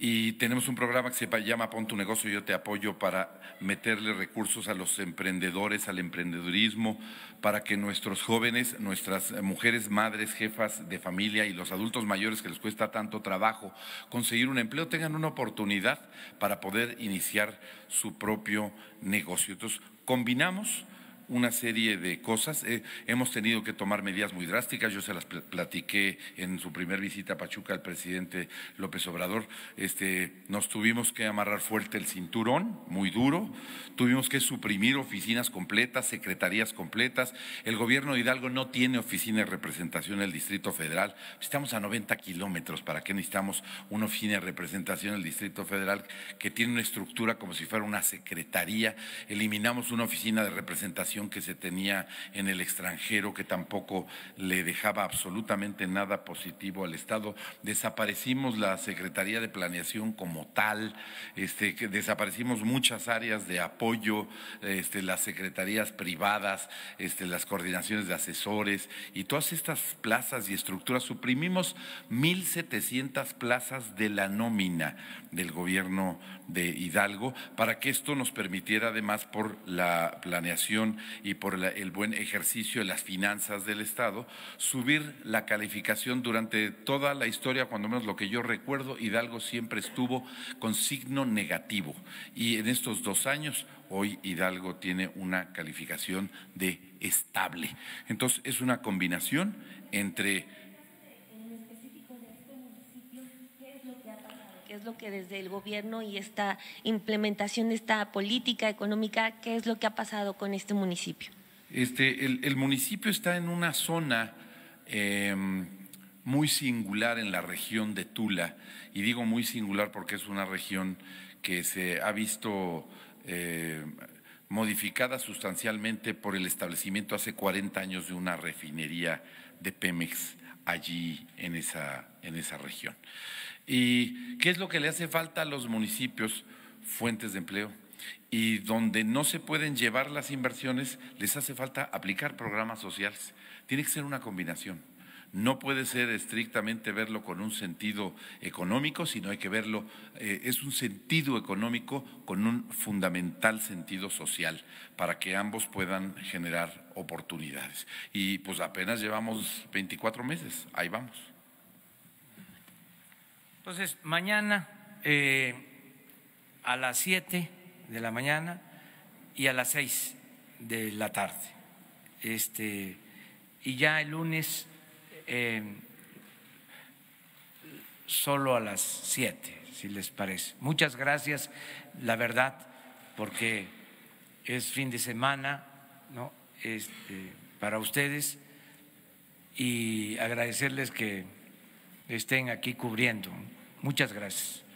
y tenemos un programa que se llama Pon tu negocio, yo te apoyo para meterle recursos a los emprendedores, al emprendedurismo, para que nuestros jóvenes, nuestras mujeres, madres, jefas de familia y los adultos mayores que les cuesta tanto trabajo conseguir un empleo tengan una oportunidad para poder iniciar su propio negocio. Entonces, combinamos una serie de cosas. Eh, hemos tenido que tomar medidas muy drásticas. Yo se las platiqué en su primer visita a Pachuca al presidente López Obrador. Este, nos tuvimos que amarrar fuerte el cinturón, muy duro. Tuvimos que suprimir oficinas completas, secretarías completas. El gobierno de Hidalgo no tiene oficina de representación en el Distrito Federal. Estamos a 90 kilómetros. ¿Para qué necesitamos una oficina de representación en el Distrito Federal que tiene una estructura como si fuera una secretaría? Eliminamos una oficina de representación que se tenía en el extranjero, que tampoco le dejaba absolutamente nada positivo al Estado. Desaparecimos la Secretaría de Planeación como tal, este, desaparecimos muchas áreas de apoyo, este, las secretarías privadas, este, las coordinaciones de asesores y todas estas plazas y estructuras. Suprimimos 1.700 plazas de la nómina del gobierno de Hidalgo para que esto nos permitiera además por la planeación y por el buen ejercicio de las finanzas del Estado, subir la calificación durante toda la historia, cuando menos lo que yo recuerdo, Hidalgo siempre estuvo con signo negativo. Y en estos dos años, hoy Hidalgo tiene una calificación de estable. Entonces, es una combinación entre qué es lo que desde el gobierno y esta implementación de esta política económica, qué es lo que ha pasado con este municipio. Este, el, municipio está en una zona em, muy singular en la región de Tula, y digo muy singular porque es una región que se ha visto eh, modificada sustancialmente por el establecimiento hace 40 años de una refinería de Pemex allí en esa, en esa región. ¿Y qué es lo que le hace falta a los municipios? Fuentes de empleo. Y donde no se pueden llevar las inversiones, les hace falta aplicar programas sociales. Tiene que ser una combinación. No puede ser estrictamente verlo con un sentido económico, sino hay que verlo, eh, es un sentido económico con un fundamental sentido social, para que ambos puedan generar oportunidades. Y pues apenas llevamos 24 meses, ahí vamos. Entonces, mañana eh, a las 7 de la mañana y a las 6 de la tarde. Este, y ya el lunes em, solo a las 7, si les parece. Muchas gracias, la verdad, porque es fin de semana, ¿no? Este, para ustedes y agradecerles que estén aquí cubriendo. Muchas gracias.